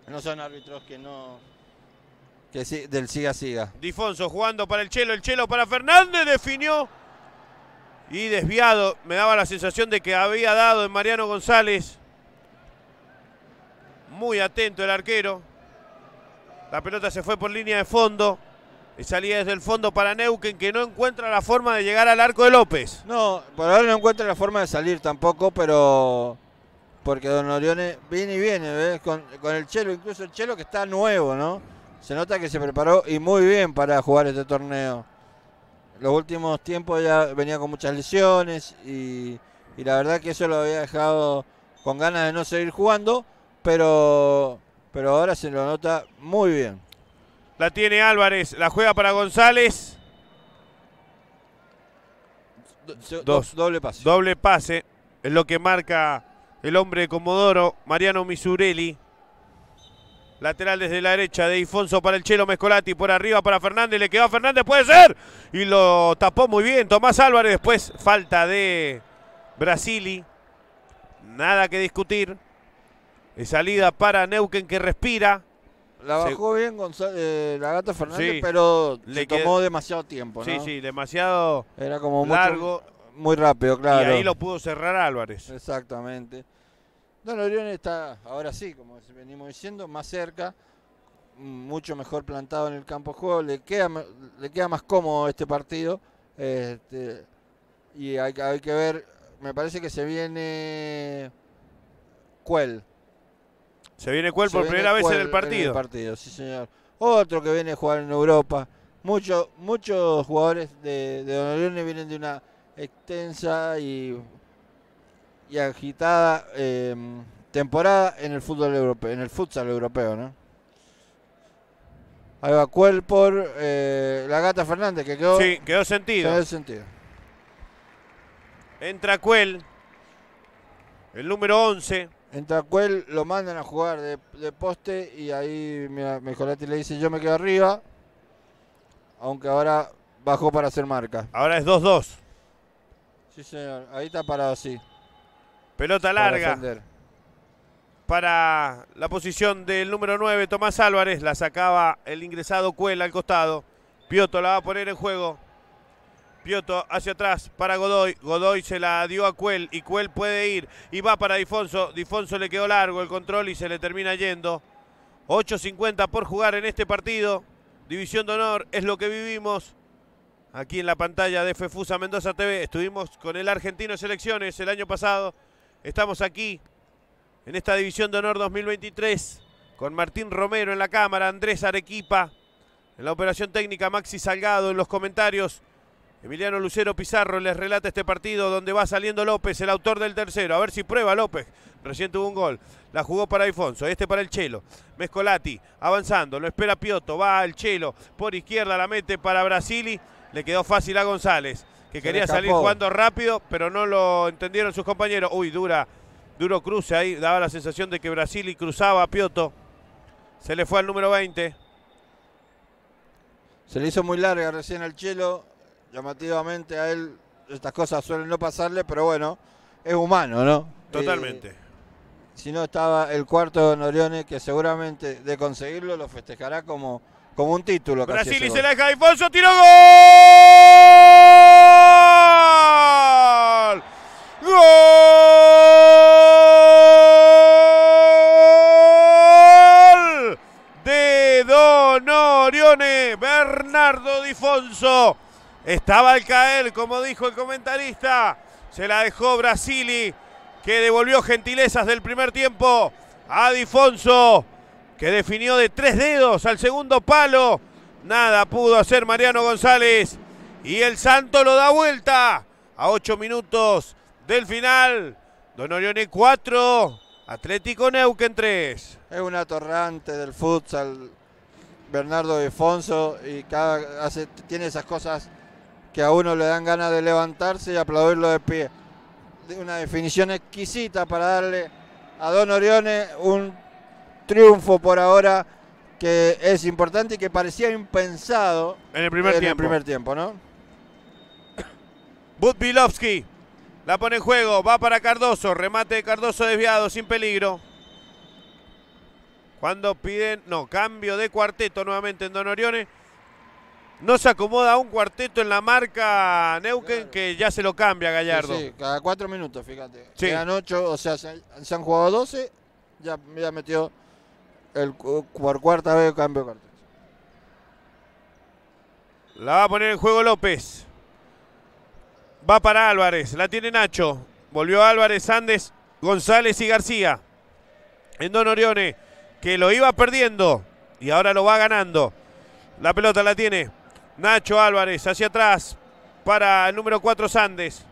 no son árbitros que no... Que del siga siga. Difonso jugando para el Chelo, el Chelo para Fernández, definió y desviado. Me daba la sensación de que había dado en Mariano González. Muy atento el arquero. La pelota se fue por línea de fondo salía desde el fondo para Neuquén que no encuentra la forma de llegar al arco de López. No, por ahora no encuentra la forma de salir tampoco, pero porque Don Orione viene y viene, Con, el Chelo, incluso el Chelo que está nuevo, ¿no? Se nota que se preparó y muy bien para jugar este torneo. Los últimos tiempos ya venía con muchas lesiones y, la verdad que eso lo había dejado con ganas de no seguir jugando, pero, pero ahora se lo nota muy bien. La tiene Álvarez, la juega para González. Dos. doble pase. Doble pase. Es lo que marca el hombre de Comodoro, Mariano Misurelli. Lateral desde la derecha de Ifonso para el Chelo Mescolati. Por arriba para Fernández. Le quedó a Fernández. Puede ser. Y lo tapó muy bien Tomás Álvarez. Después falta de Brasili. Nada que discutir. Es salida para Neuquén que respira. La bajó bien González, eh, la gata Fernández, pero le tomó demasiado tiempo. Sí, sí, demasiado Era como largo. muy rápido, claro. Y ahí lo pudo cerrar Álvarez. Exactamente. Don Orión está ahora sí, como venimos diciendo, más cerca, mucho mejor plantado en el campo de juego, le queda, le queda más cómodo este partido. Este, y hay, hay que ver, me parece que se viene Cuel se viene Cuel por primera vez en el partido. partido, sí señor. Otro que viene a jugar en Europa. Muchos muchos jugadores de, de Don vienen de una extensa y, y agitada em, temporada en el fútbol europeo, en el futsal europeo, ¿no? Ahí va Cuel por... Eh, la gata Fernández, que quedó. Sí, quedó sentido. Quedó sentido. Entra Cuel, el número 11. Entra Cuel, lo mandan a jugar de, poste y ahí Mejorati le dice yo me quedo arriba, aunque ahora bajó para hacer marca. Ahora es 2-2. Sí, señor, ahí está parado así. Pelota larga. Para, la posición del número 9, Tomás Álvarez, la sacaba el ingresado Cuel al costado. Pioto la va a poner en juego. Pioto hacia atrás para Godoy. Godoy se la dio a Cuel y Cuel puede ir. Y va para Difonso. Difonso le quedó largo el control y se le termina yendo. 8.50 por jugar en este partido. División de honor es lo que vivimos. Aquí en la pantalla de FEFUSA Mendoza TV estuvimos con el argentino selecciones el año pasado. Estamos aquí en esta División de Honor 2023 con Martín Romero en la cámara, Andrés Arequipa en la operación técnica, Maxi Salgado en los comentarios. Emiliano Lucero Pizarro les relata este partido donde va saliendo López, el autor del tercero. A ver si prueba López. Recién tuvo un gol. La jugó para Alfonso. Este para el Chelo. Mescolati avanzando. Lo espera Pioto. Va al Chelo. Por izquierda la mete para Brasili. Le quedó fácil a González. Que quería salir jugando rápido, pero no lo entendieron sus compañeros. Uy, dura. Duro cruce ahí. Daba la sensación de que Brasili cruzaba a Pioto. Se le fue al número 20. Se le hizo muy larga recién al Chelo llamativamente a él estas cosas suelen no pasarle, pero bueno, es humano, ¿no? Totalmente. si no estaba el cuarto de Norione, que seguramente de conseguirlo lo festejará como, como un título. Brasil y se la deja Difonso, tiró gol. Gol de Don Orione, Bernardo Difonso. Estaba al caer, como dijo el comentarista. Se la dejó Brasili, que devolvió gentilezas del primer tiempo a Difonso, que definió de tres dedos al segundo palo. Nada pudo hacer Mariano González. Y el Santo lo da vuelta a ocho minutos del final. Don Orione 4, Atlético Neuquén tres. Es una atorrante del futsal Bernardo Difonso y cada, tiene esas cosas que a uno le dan ganas de levantarse y aplaudirlo de pie. Una definición exquisita para darle a Don Orione un triunfo por ahora que es importante y que parecía impensado en el primer tiempo. El primer ¿no? la pone en juego, va para Cardoso, remate de Cardoso desviado, sin peligro. Cuando piden, no, cambio de cuarteto nuevamente en Don Orione. No se acomoda un cuarteto en la marca Neuquén que ya se lo cambia Gallardo. Sí, cada cuatro minutos, fíjate. o sea, se han, jugado 12, ya, ya metió el, por cuarta vez cambio de cuarteto. La va a poner en juego López. Va para Álvarez, la tiene Nacho. Volvió Álvarez, Andes, González y García. En Don Orione, que lo iba perdiendo y ahora lo va ganando. La pelota la tiene Nacho Álvarez hacia atrás para el número 4 Sandes.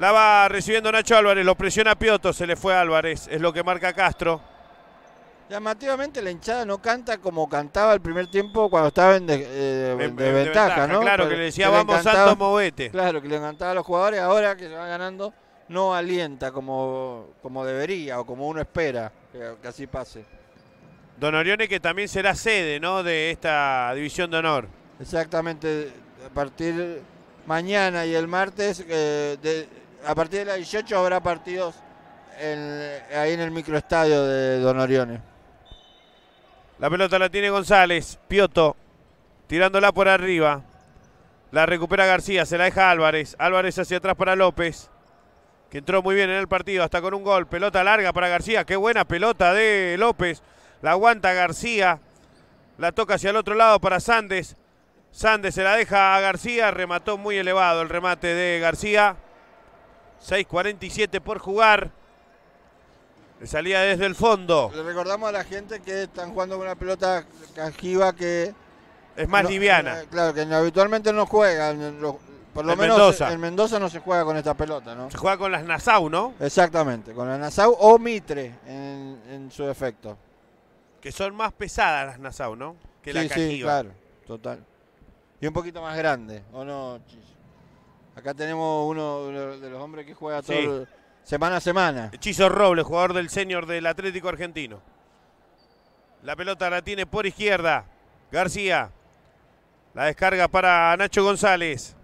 La va recibiendo Nacho Álvarez, lo presiona Pioto, se le fue Álvarez, es lo que marca Castro. Llamativamente la hinchada no canta como cantaba el primer tiempo cuando estaba en, eh, ventaja, ¿no? Claro, que le decía vamos Santos movete. Claro, que le encantaba a los jugadores, ahora que se va ganando no alienta como, como debería o como uno espera que así pase. Don Orione, que también será sede ¿no? de esta división de honor. Exactamente, a partir mañana y el martes, eh, de, a partir de las 18 habrá partidos ahí en el microestadio de Don Orione. La pelota la tiene González, Pioto, tirándola por arriba. La recupera García, se la deja Álvarez. Álvarez hacia atrás para López, que entró muy bien en el partido, hasta con un gol. Pelota larga para García, qué buena pelota de López. La aguanta García. La toca hacia el otro lado para Sandes. Sandes se la deja a García. Remató muy elevado el remate de García. 6.47 por jugar. Le salía desde el fondo. Le recordamos a la gente que están jugando con una pelota cajiva que... Es más liviana. Eh, claro, que habitualmente no juegan. por lo en menos Mendoza. en Mendoza no se juega con esta pelota, ¿no? Se juega con las Nassau, ¿no? Exactamente, con las Nassau o Mitre en, en su efecto. Que son más pesadas las Nassau, ¿no? Que sí, la cajiva. Sí, claro, total. Y un poquito más grande, ¿o no? Acá tenemos uno de los hombres que juega todo semana a semana. Chiso Robles, jugador del senior del Atlético Argentino. La pelota la tiene por izquierda. García. La descarga para Nacho González.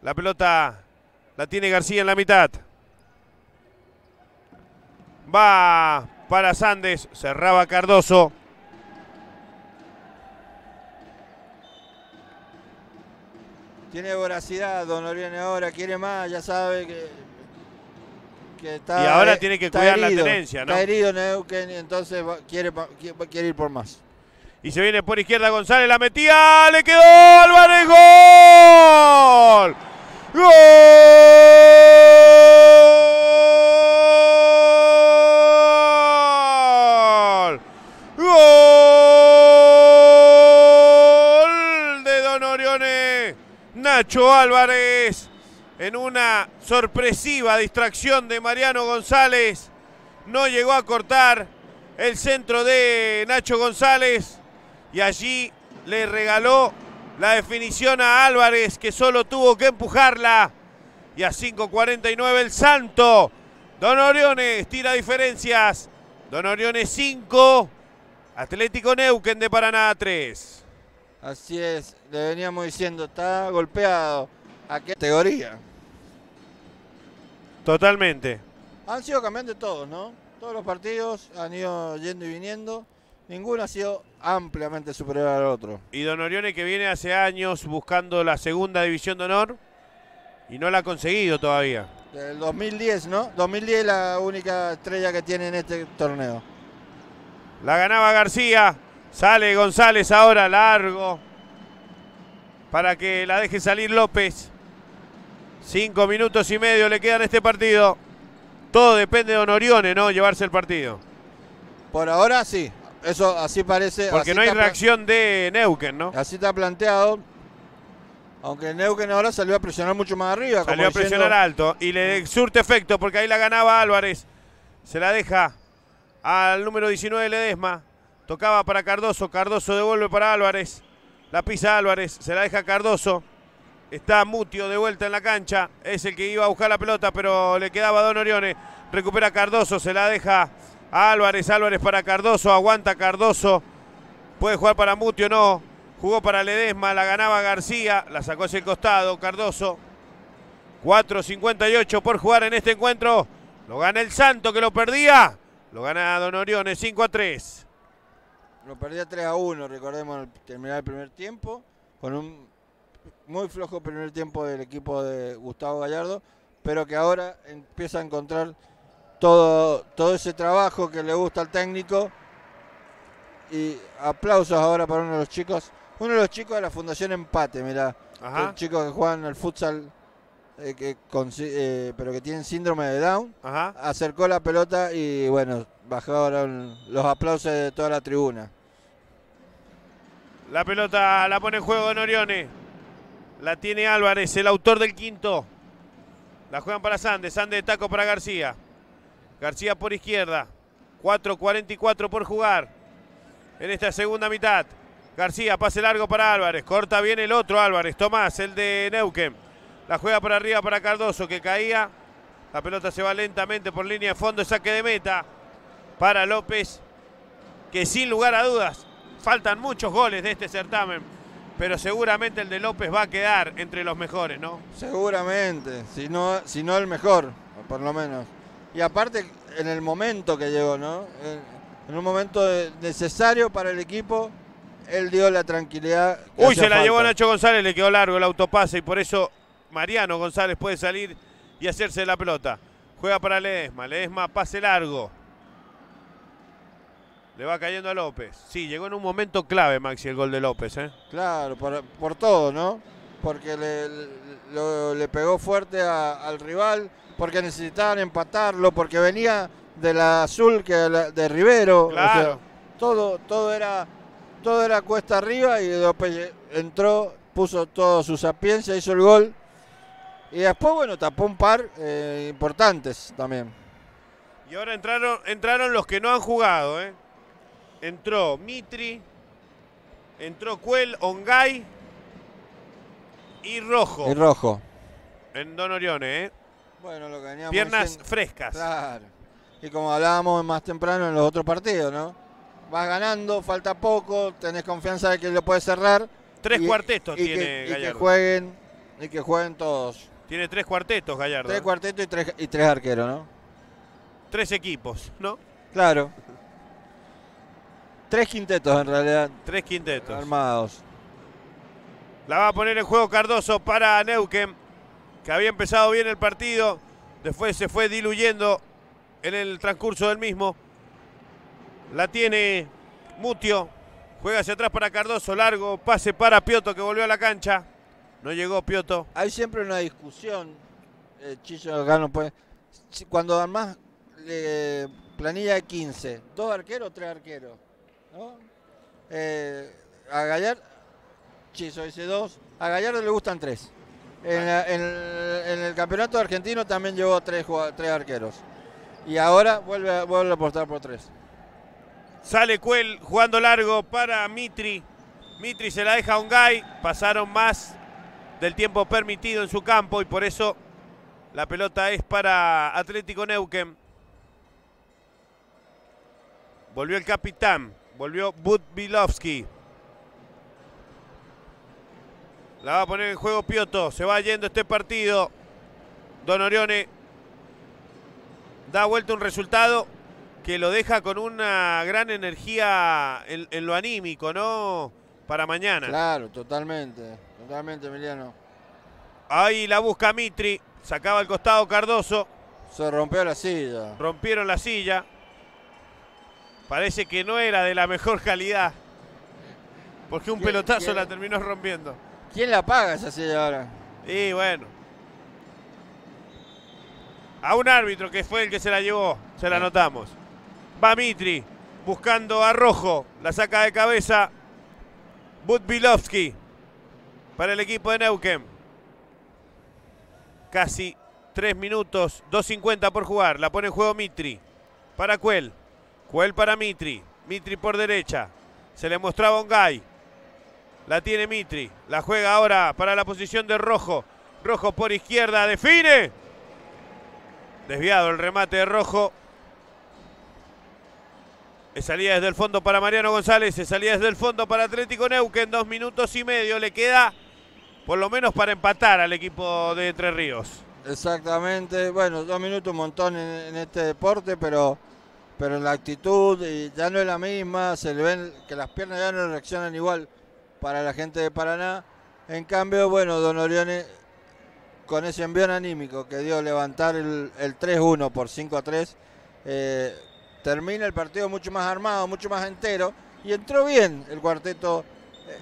La pelota la tiene García en la mitad. Va para Sandes, cerraba Cardoso. Tiene voracidad Don viene ahora, quiere más, ya sabe que, está... Y ahora tiene que cuidar la tenencia, ¿no? Está herido Neuquén, entonces quiere, quiere ir por más. Y se viene por izquierda González, la metía, le quedó Álvarez, gol. ¡Gol! Nacho Álvarez. En una sorpresiva distracción de Mariano González. No llegó a cortar el centro de Nacho González. Y allí le regaló la definición a Álvarez que solo tuvo que empujarla. Y a 5.49 el Santo. Don Oriones tira diferencias. Don Oriones 5. Atlético Neuquén de Paraná 3. Así es, le veníamos diciendo, está golpeado. ¿A qué categoría? Totalmente. Han sido cambiantes todos, ¿no? Todos los partidos han ido yendo y viniendo. Ninguno ha sido ampliamente superior al otro. Y Don Orione que viene hace años buscando la segunda división de honor y no la ha conseguido todavía. el 2010, ¿no? 2010 es la única estrella que tiene en este torneo. La ganaba García. Sale González ahora largo para que la deje salir López. Cinco minutos y medio le quedan este partido. Todo depende de Honorione, ¿no? Llevarse el partido. Por ahora sí. Eso así parece. Porque no hay reacción de Neuquén, ¿no? Así está planteado. Aunque Neuquén ahora salió a presionar mucho más arriba. Salió a presionar alto. Y le surte efecto porque ahí la ganaba Álvarez. Se la deja al número 19 Ledesma. Tocaba para Cardoso. Cardoso devuelve para Álvarez. La pisa Álvarez, se la deja Cardoso. Está Mutio de vuelta en la cancha. Es el que iba a buscar la pelota, pero le quedaba a Don Orione. Recupera Cardoso, se la deja Álvarez. Álvarez para Cardoso, aguanta Cardoso. Puede jugar para Mutio, no. Jugó para Ledesma, la ganaba García. La sacó hacia el costado Cardoso. 4.58 por jugar en este encuentro. Lo gana el Santo que lo perdía. Lo gana Don Orione 5 a 3 lo perdía 3 a 1, recordemos, al terminar el primer tiempo, con un muy flojo primer tiempo del equipo de Gustavo Gallardo, pero que ahora empieza a encontrar todo, todo ese trabajo que le gusta al técnico. Y aplausos ahora para uno de los chicos, uno de los chicos de la Fundación Empate, mira, chicos que juegan al futsal eh, eh, pero que tienen síndrome de Down, acercó la pelota y bueno, bajaron los aplausos de toda la tribuna. La pelota la pone en juego Norione, La tiene Álvarez, el autor del quinto. La juegan para Sandes Sande de taco para García. García por izquierda. 4.44 por jugar en esta segunda mitad. García, pase largo para Álvarez. Corta bien el otro Álvarez. Tomás, el de Neuquén. La juega para arriba para Cardoso que caía. La pelota se va lentamente por línea de fondo. Saque de meta para López. Que sin lugar a dudas faltan muchos goles de este certamen, pero seguramente el de López va a quedar entre los mejores, ¿no? Seguramente, si no, si el mejor, por lo menos. Y aparte, en el momento que llegó, ¿no? Eh, en un momento necesario para el equipo, él dio la tranquilidad. Uy, se la llevó Nacho González, le quedó largo el autopase y por eso Mariano González puede salir y hacerse la pelota. Juega para Ledesma, Ledesma pase largo. Le va cayendo a López. Sí, llegó en un momento clave, Maxi, el gol de López. ¿eh? Claro, por, todo, ¿no? Porque le, pegó fuerte al rival, porque necesitaban empatarlo, porque venía de la azul que de, Rivero. Claro. todo, todo, era, todo era cuesta arriba y López entró, puso toda su sapiencia, hizo el gol. Y después, bueno, tapó un par eh, importantes también. Y ahora entraron, entraron los que no han jugado, ¿eh? Entró Mitri. Entró Cuel, Ongay. Y Rojo. Y Rojo. En Don Orione, ¿eh? Bueno, lo que Piernas frescas. Claro. Y como hablábamos más temprano en los otros partidos, ¿no? Vas ganando, falta poco, tenés confianza de que lo puede cerrar. Tres cuartetos tiene Gallardo. Y que jueguen, y que jueguen todos. Tiene tres cuartetos, Gallardo. Tres ¿eh? cuartetos y tres, y tres arqueros, ¿no? Tres equipos, ¿no? Claro. Tres quintetos en realidad. Tres quintetos. Armados. La va a poner en juego Cardoso para Neuquén, que había empezado bien el partido. Después se fue diluyendo en el transcurso del mismo. La tiene Mutio. Juega hacia atrás para Cardoso. Largo pase para Pioto que volvió a la cancha. No llegó Pioto. Hay siempre una discusión. Eh, Chicho acá no puede. Cuando además más planilla de 15, ¿dos arqueros o tres arqueros? Eh, a Gallardo, dos, a Gallardo le gustan tres. En, el campeonato argentino también llevó tres, arqueros. Y ahora vuelve, a, apostar por tres. Sale Cuel jugando largo para Mitri. Mitri se la deja a Ungay Pasaron más del tiempo permitido en su campo y por eso la pelota es para Atlético Neuquén. Volvió el capitán. Volvió Budbilovsky. La va a poner en juego Pioto. Se va yendo este partido. Don Orione da vuelta un resultado que lo deja con una gran energía en, en lo anímico, ¿no? Para mañana. Claro, totalmente. Totalmente, Emiliano. Ahí la busca Mitri. Sacaba al costado Cardoso. Se rompió la silla. Rompieron la silla. Parece que no era de la mejor [LAUGHS] calidad. Porque un pelotazo la terminó rompiendo. ¿Quién la paga esa señora? ahora? Y bueno. A un árbitro que fue el que se la llevó. Se la ah. anotamos. Va Mitri buscando a Rojo. La saca de cabeza. Budbilovsky para el equipo de Neukem. Casi tres minutos, 2.50 por jugar. La pone en juego Mitri. Para Cuel. Cuel para Mitri. Mitri por derecha. Se le mostraba un guy La tiene Mitri. La juega ahora para la posición de Rojo. Rojo por izquierda. Define. Desviado el remate de Rojo. Es salida desde el fondo para Mariano González. Es salida desde el fondo para Atlético Neuquén. Dos minutos y medio le queda por lo menos para empatar al equipo de Entre Ríos. Exactamente. Bueno, dos minutos un montón en este deporte, pero pero la actitud ya no es la misma, se le ven que las piernas ya no reaccionan igual para la gente de Paraná. En cambio, bueno, Don Orione, con ese envión anímico que dio levantar el, 3-1 por 5-3, eh, termina el partido mucho más armado, mucho más entero, y entró bien el cuarteto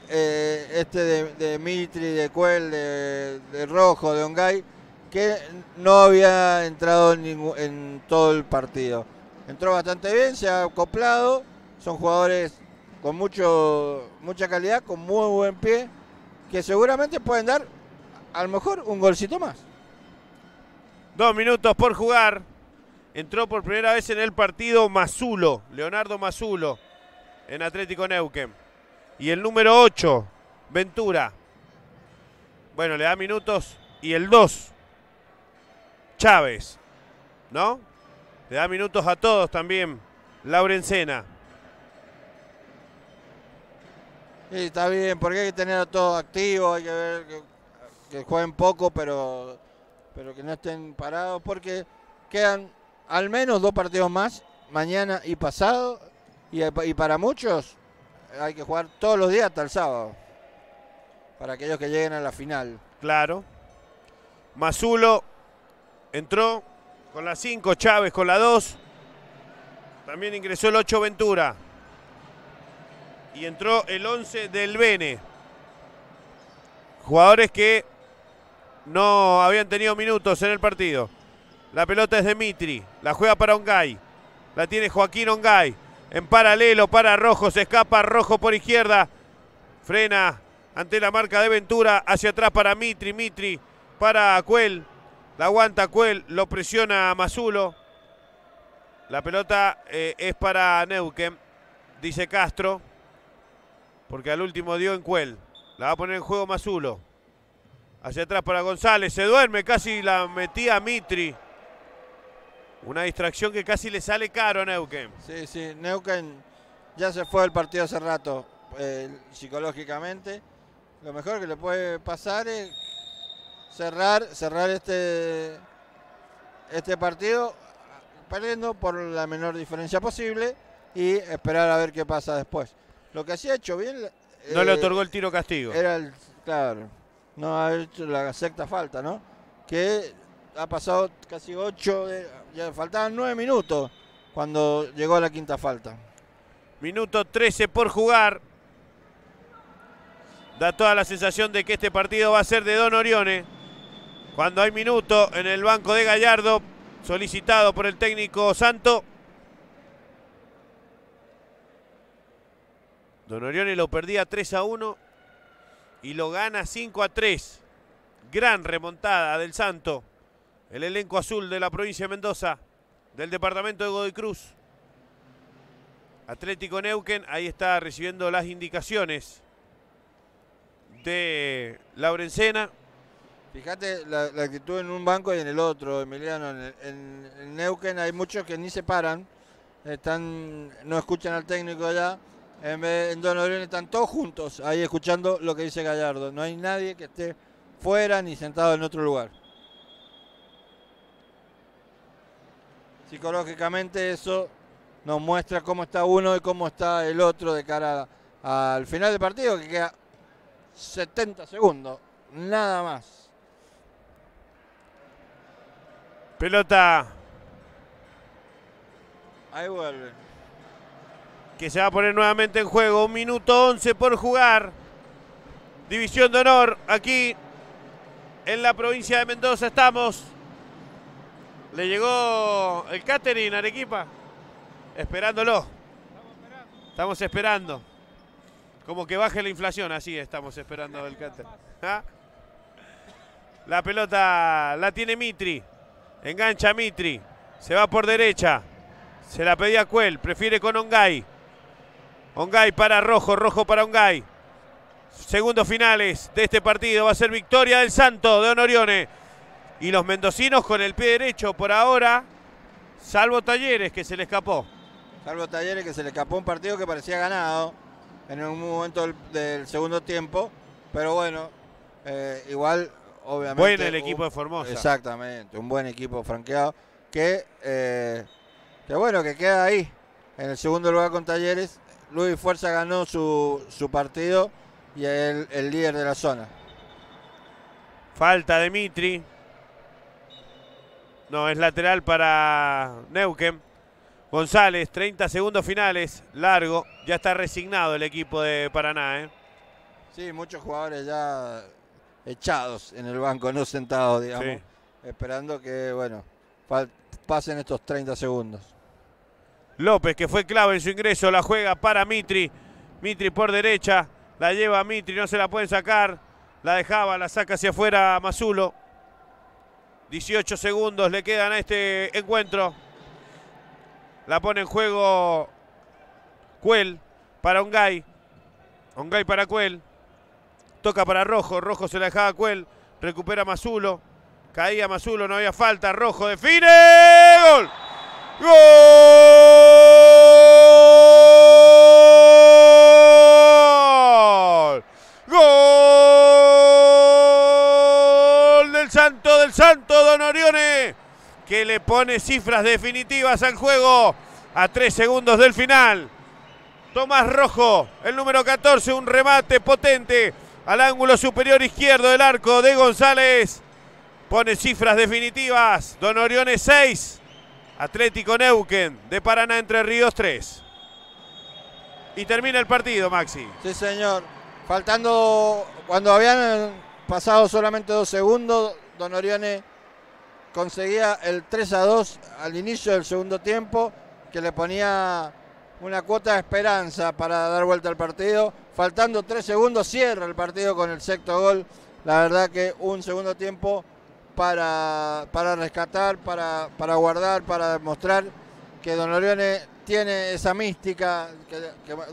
eh, este de, Mitri, de Cuel, de, Rojo, de Ongay, que no había entrado en todo el partido entró bastante bien, se ha acoplado, son jugadores con mucho, mucha calidad, con muy buen pie, que seguramente pueden dar a lo mejor un golcito más. Dos minutos por jugar. Entró por primera vez en el partido Mazulo, Leonardo Mazulo, en Atlético Neuquén. Y el número 8, Ventura. Bueno, le da minutos. Y el 2, Chávez. ¿No? Le da minutos a todos también Laurencena. Sí, está bien, porque hay que tener a todos activos, hay que ver que, jueguen poco, pero, pero que no estén parados, porque quedan al menos dos partidos más, mañana y pasado, y, y para muchos hay que jugar todos los días hasta el sábado, para aquellos que lleguen a la final. Claro. Mazulo entró, con la 5, Chávez con la 2. También ingresó el 8 Ventura. Y entró el 11 del Bene. Jugadores que no habían tenido minutos en el partido. La pelota es de Mitri. La juega para Ongay. La tiene Joaquín Ongay. En paralelo para Rojo. Se escapa Rojo por izquierda. Frena ante la marca de Ventura. Hacia atrás para Mitri. Mitri para Cuel. La aguanta Cuel, lo presiona Mazulo. La pelota eh, es para Neuquén, dice Castro. Porque al último dio en Cuel. La va a poner en juego Mazulo. Hacia atrás para González. Se duerme, casi la metía Mitri. Una distracción que casi le sale caro a Neuquén. Sí, sí, Neuquén ya se fue del partido hace rato eh, psicológicamente. Lo mejor que le puede pasar es cerrar, cerrar este, este partido perdiendo por la menor diferencia posible y esperar a ver qué pasa después. Lo que sí ha hecho bien... No le eh, otorgó el tiro castigo. Era el, claro, no ha hecho la sexta falta, ¿no? Que ha pasado casi ocho, ya faltaban nueve minutos cuando llegó la quinta falta. Minuto 13 por jugar. Da toda la sensación de que este partido va a ser de Don Orione. Cuando hay minuto en el banco de Gallardo, solicitado por el técnico Santo. Don Orione lo perdía 3 a 1 y lo gana 5 a 3. Gran remontada del Santo, el elenco azul de la provincia de Mendoza, del departamento de Godoy Cruz. Atlético Neuquén, ahí está recibiendo las indicaciones de Laurencena. Fíjate la, actitud en un banco y en el otro, Emiliano. En, Neuquén hay muchos que ni se paran, están, no escuchan al técnico allá. En, en Don Orión están todos juntos ahí escuchando lo que dice Gallardo. No hay nadie que esté fuera ni sentado en otro lugar. Psicológicamente eso nos muestra cómo está uno y cómo está el otro de cara al final del partido, que queda 70 segundos, nada más. Pelota. Ahí vuelve. Que se va a poner nuevamente en juego. Un minuto 11 por jugar. División de honor aquí en la provincia de Mendoza estamos. Le llegó el catering Arequipa. Esperándolo. Estamos esperando. Como que baje la inflación, así estamos esperando el catering. ¿Ah? La pelota la tiene Mitri. Engancha Mitri. Se va por derecha. Se la pedía Cuel. Prefiere con Ongay. Ongay para Rojo. Rojo para Ongay. Segundos finales de este partido. Va a ser victoria del Santo de Honorione. Y los mendocinos con el pie derecho por ahora. Salvo Talleres que se le escapó. Salvo Talleres que se le escapó un partido que parecía ganado en un momento del, segundo tiempo. Pero bueno, eh, igual obviamente. el equipo de Formosa. Exactamente, un buen equipo franqueado. Eh, que, bueno, que queda ahí. En el segundo lugar con Talleres, Luis Fuerza ganó su, partido y el, el líder de la zona. Falta Dimitri. No, es lateral para Neuquén. González, 30 segundos finales, largo. Ya está resignado el equipo de Paraná. ¿eh? Sí, muchos jugadores ya echados en el banco, no sentados, digamos, esperando que, bueno, pasen estos 30 segundos. López, que fue clave en su ingreso, la juega para Mitri. Mitri por derecha, la lleva a Mitri, no se la pueden sacar. La dejaba, la saca hacia afuera Mazulo. 18 segundos le quedan a este encuentro. La pone en juego Cuel para Ongay. Ongay para Cuel. Toca para Rojo. Rojo se la dejaba a Cuel. Recupera Mazulo. Caía Mazulo, no había falta. Rojo define. ¡Gol! ¡Gol! ¡Gol! Del Santo, del Santo, Don Orione. Que le pone cifras definitivas al juego. A tres segundos del final. Tomás Rojo, el número 14, un remate potente al ángulo superior izquierdo del arco de González. Pone cifras definitivas. Don Orione 6. Atlético Neuquén de Paraná Entre Ríos 3. Y termina el partido, Maxi. Sí, señor. Faltando, cuando habían pasado solamente dos segundos, Don Orione conseguía el 3 a 2 al inicio del segundo tiempo, que le ponía una cuota de esperanza para dar vuelta al partido. Faltando tres segundos, cierra el partido con el sexto gol. La verdad que un segundo tiempo para, para rescatar, para, para guardar, para demostrar que Don Orione tiene esa mística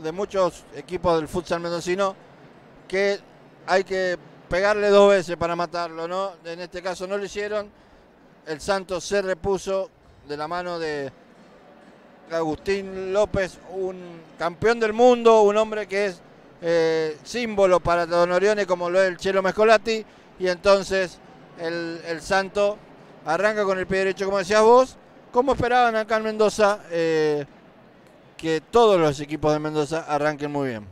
de muchos equipos del futsal mendocino que hay que pegarle dos veces para matarlo, ¿no? En este caso no lo hicieron. El Santos se repuso de la mano de, Agustín López, un campeón del mundo, un hombre que es eh, símbolo para Don Orione como lo es el Chelo Mescolati. Y entonces el, Santo arranca con el pie derecho, como decías vos. ¿cómo esperaban acá en Mendoza, eh, que todos los equipos de Mendoza arranquen muy bien.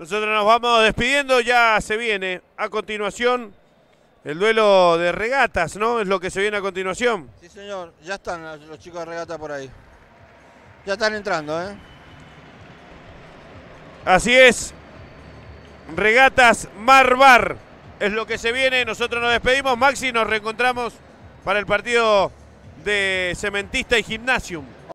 Nosotros nos vamos despidiendo, ya se viene a continuación el duelo de regatas, ¿no? Es lo que se viene a continuación. Sí, señor, ya están los chicos de regata por ahí. Ya están entrando, ¿eh? Así es. Regatas Mar Bar. es lo que se viene. Nosotros nos despedimos. Maxi, nos reencontramos para el partido de Cementista y Gimnasium.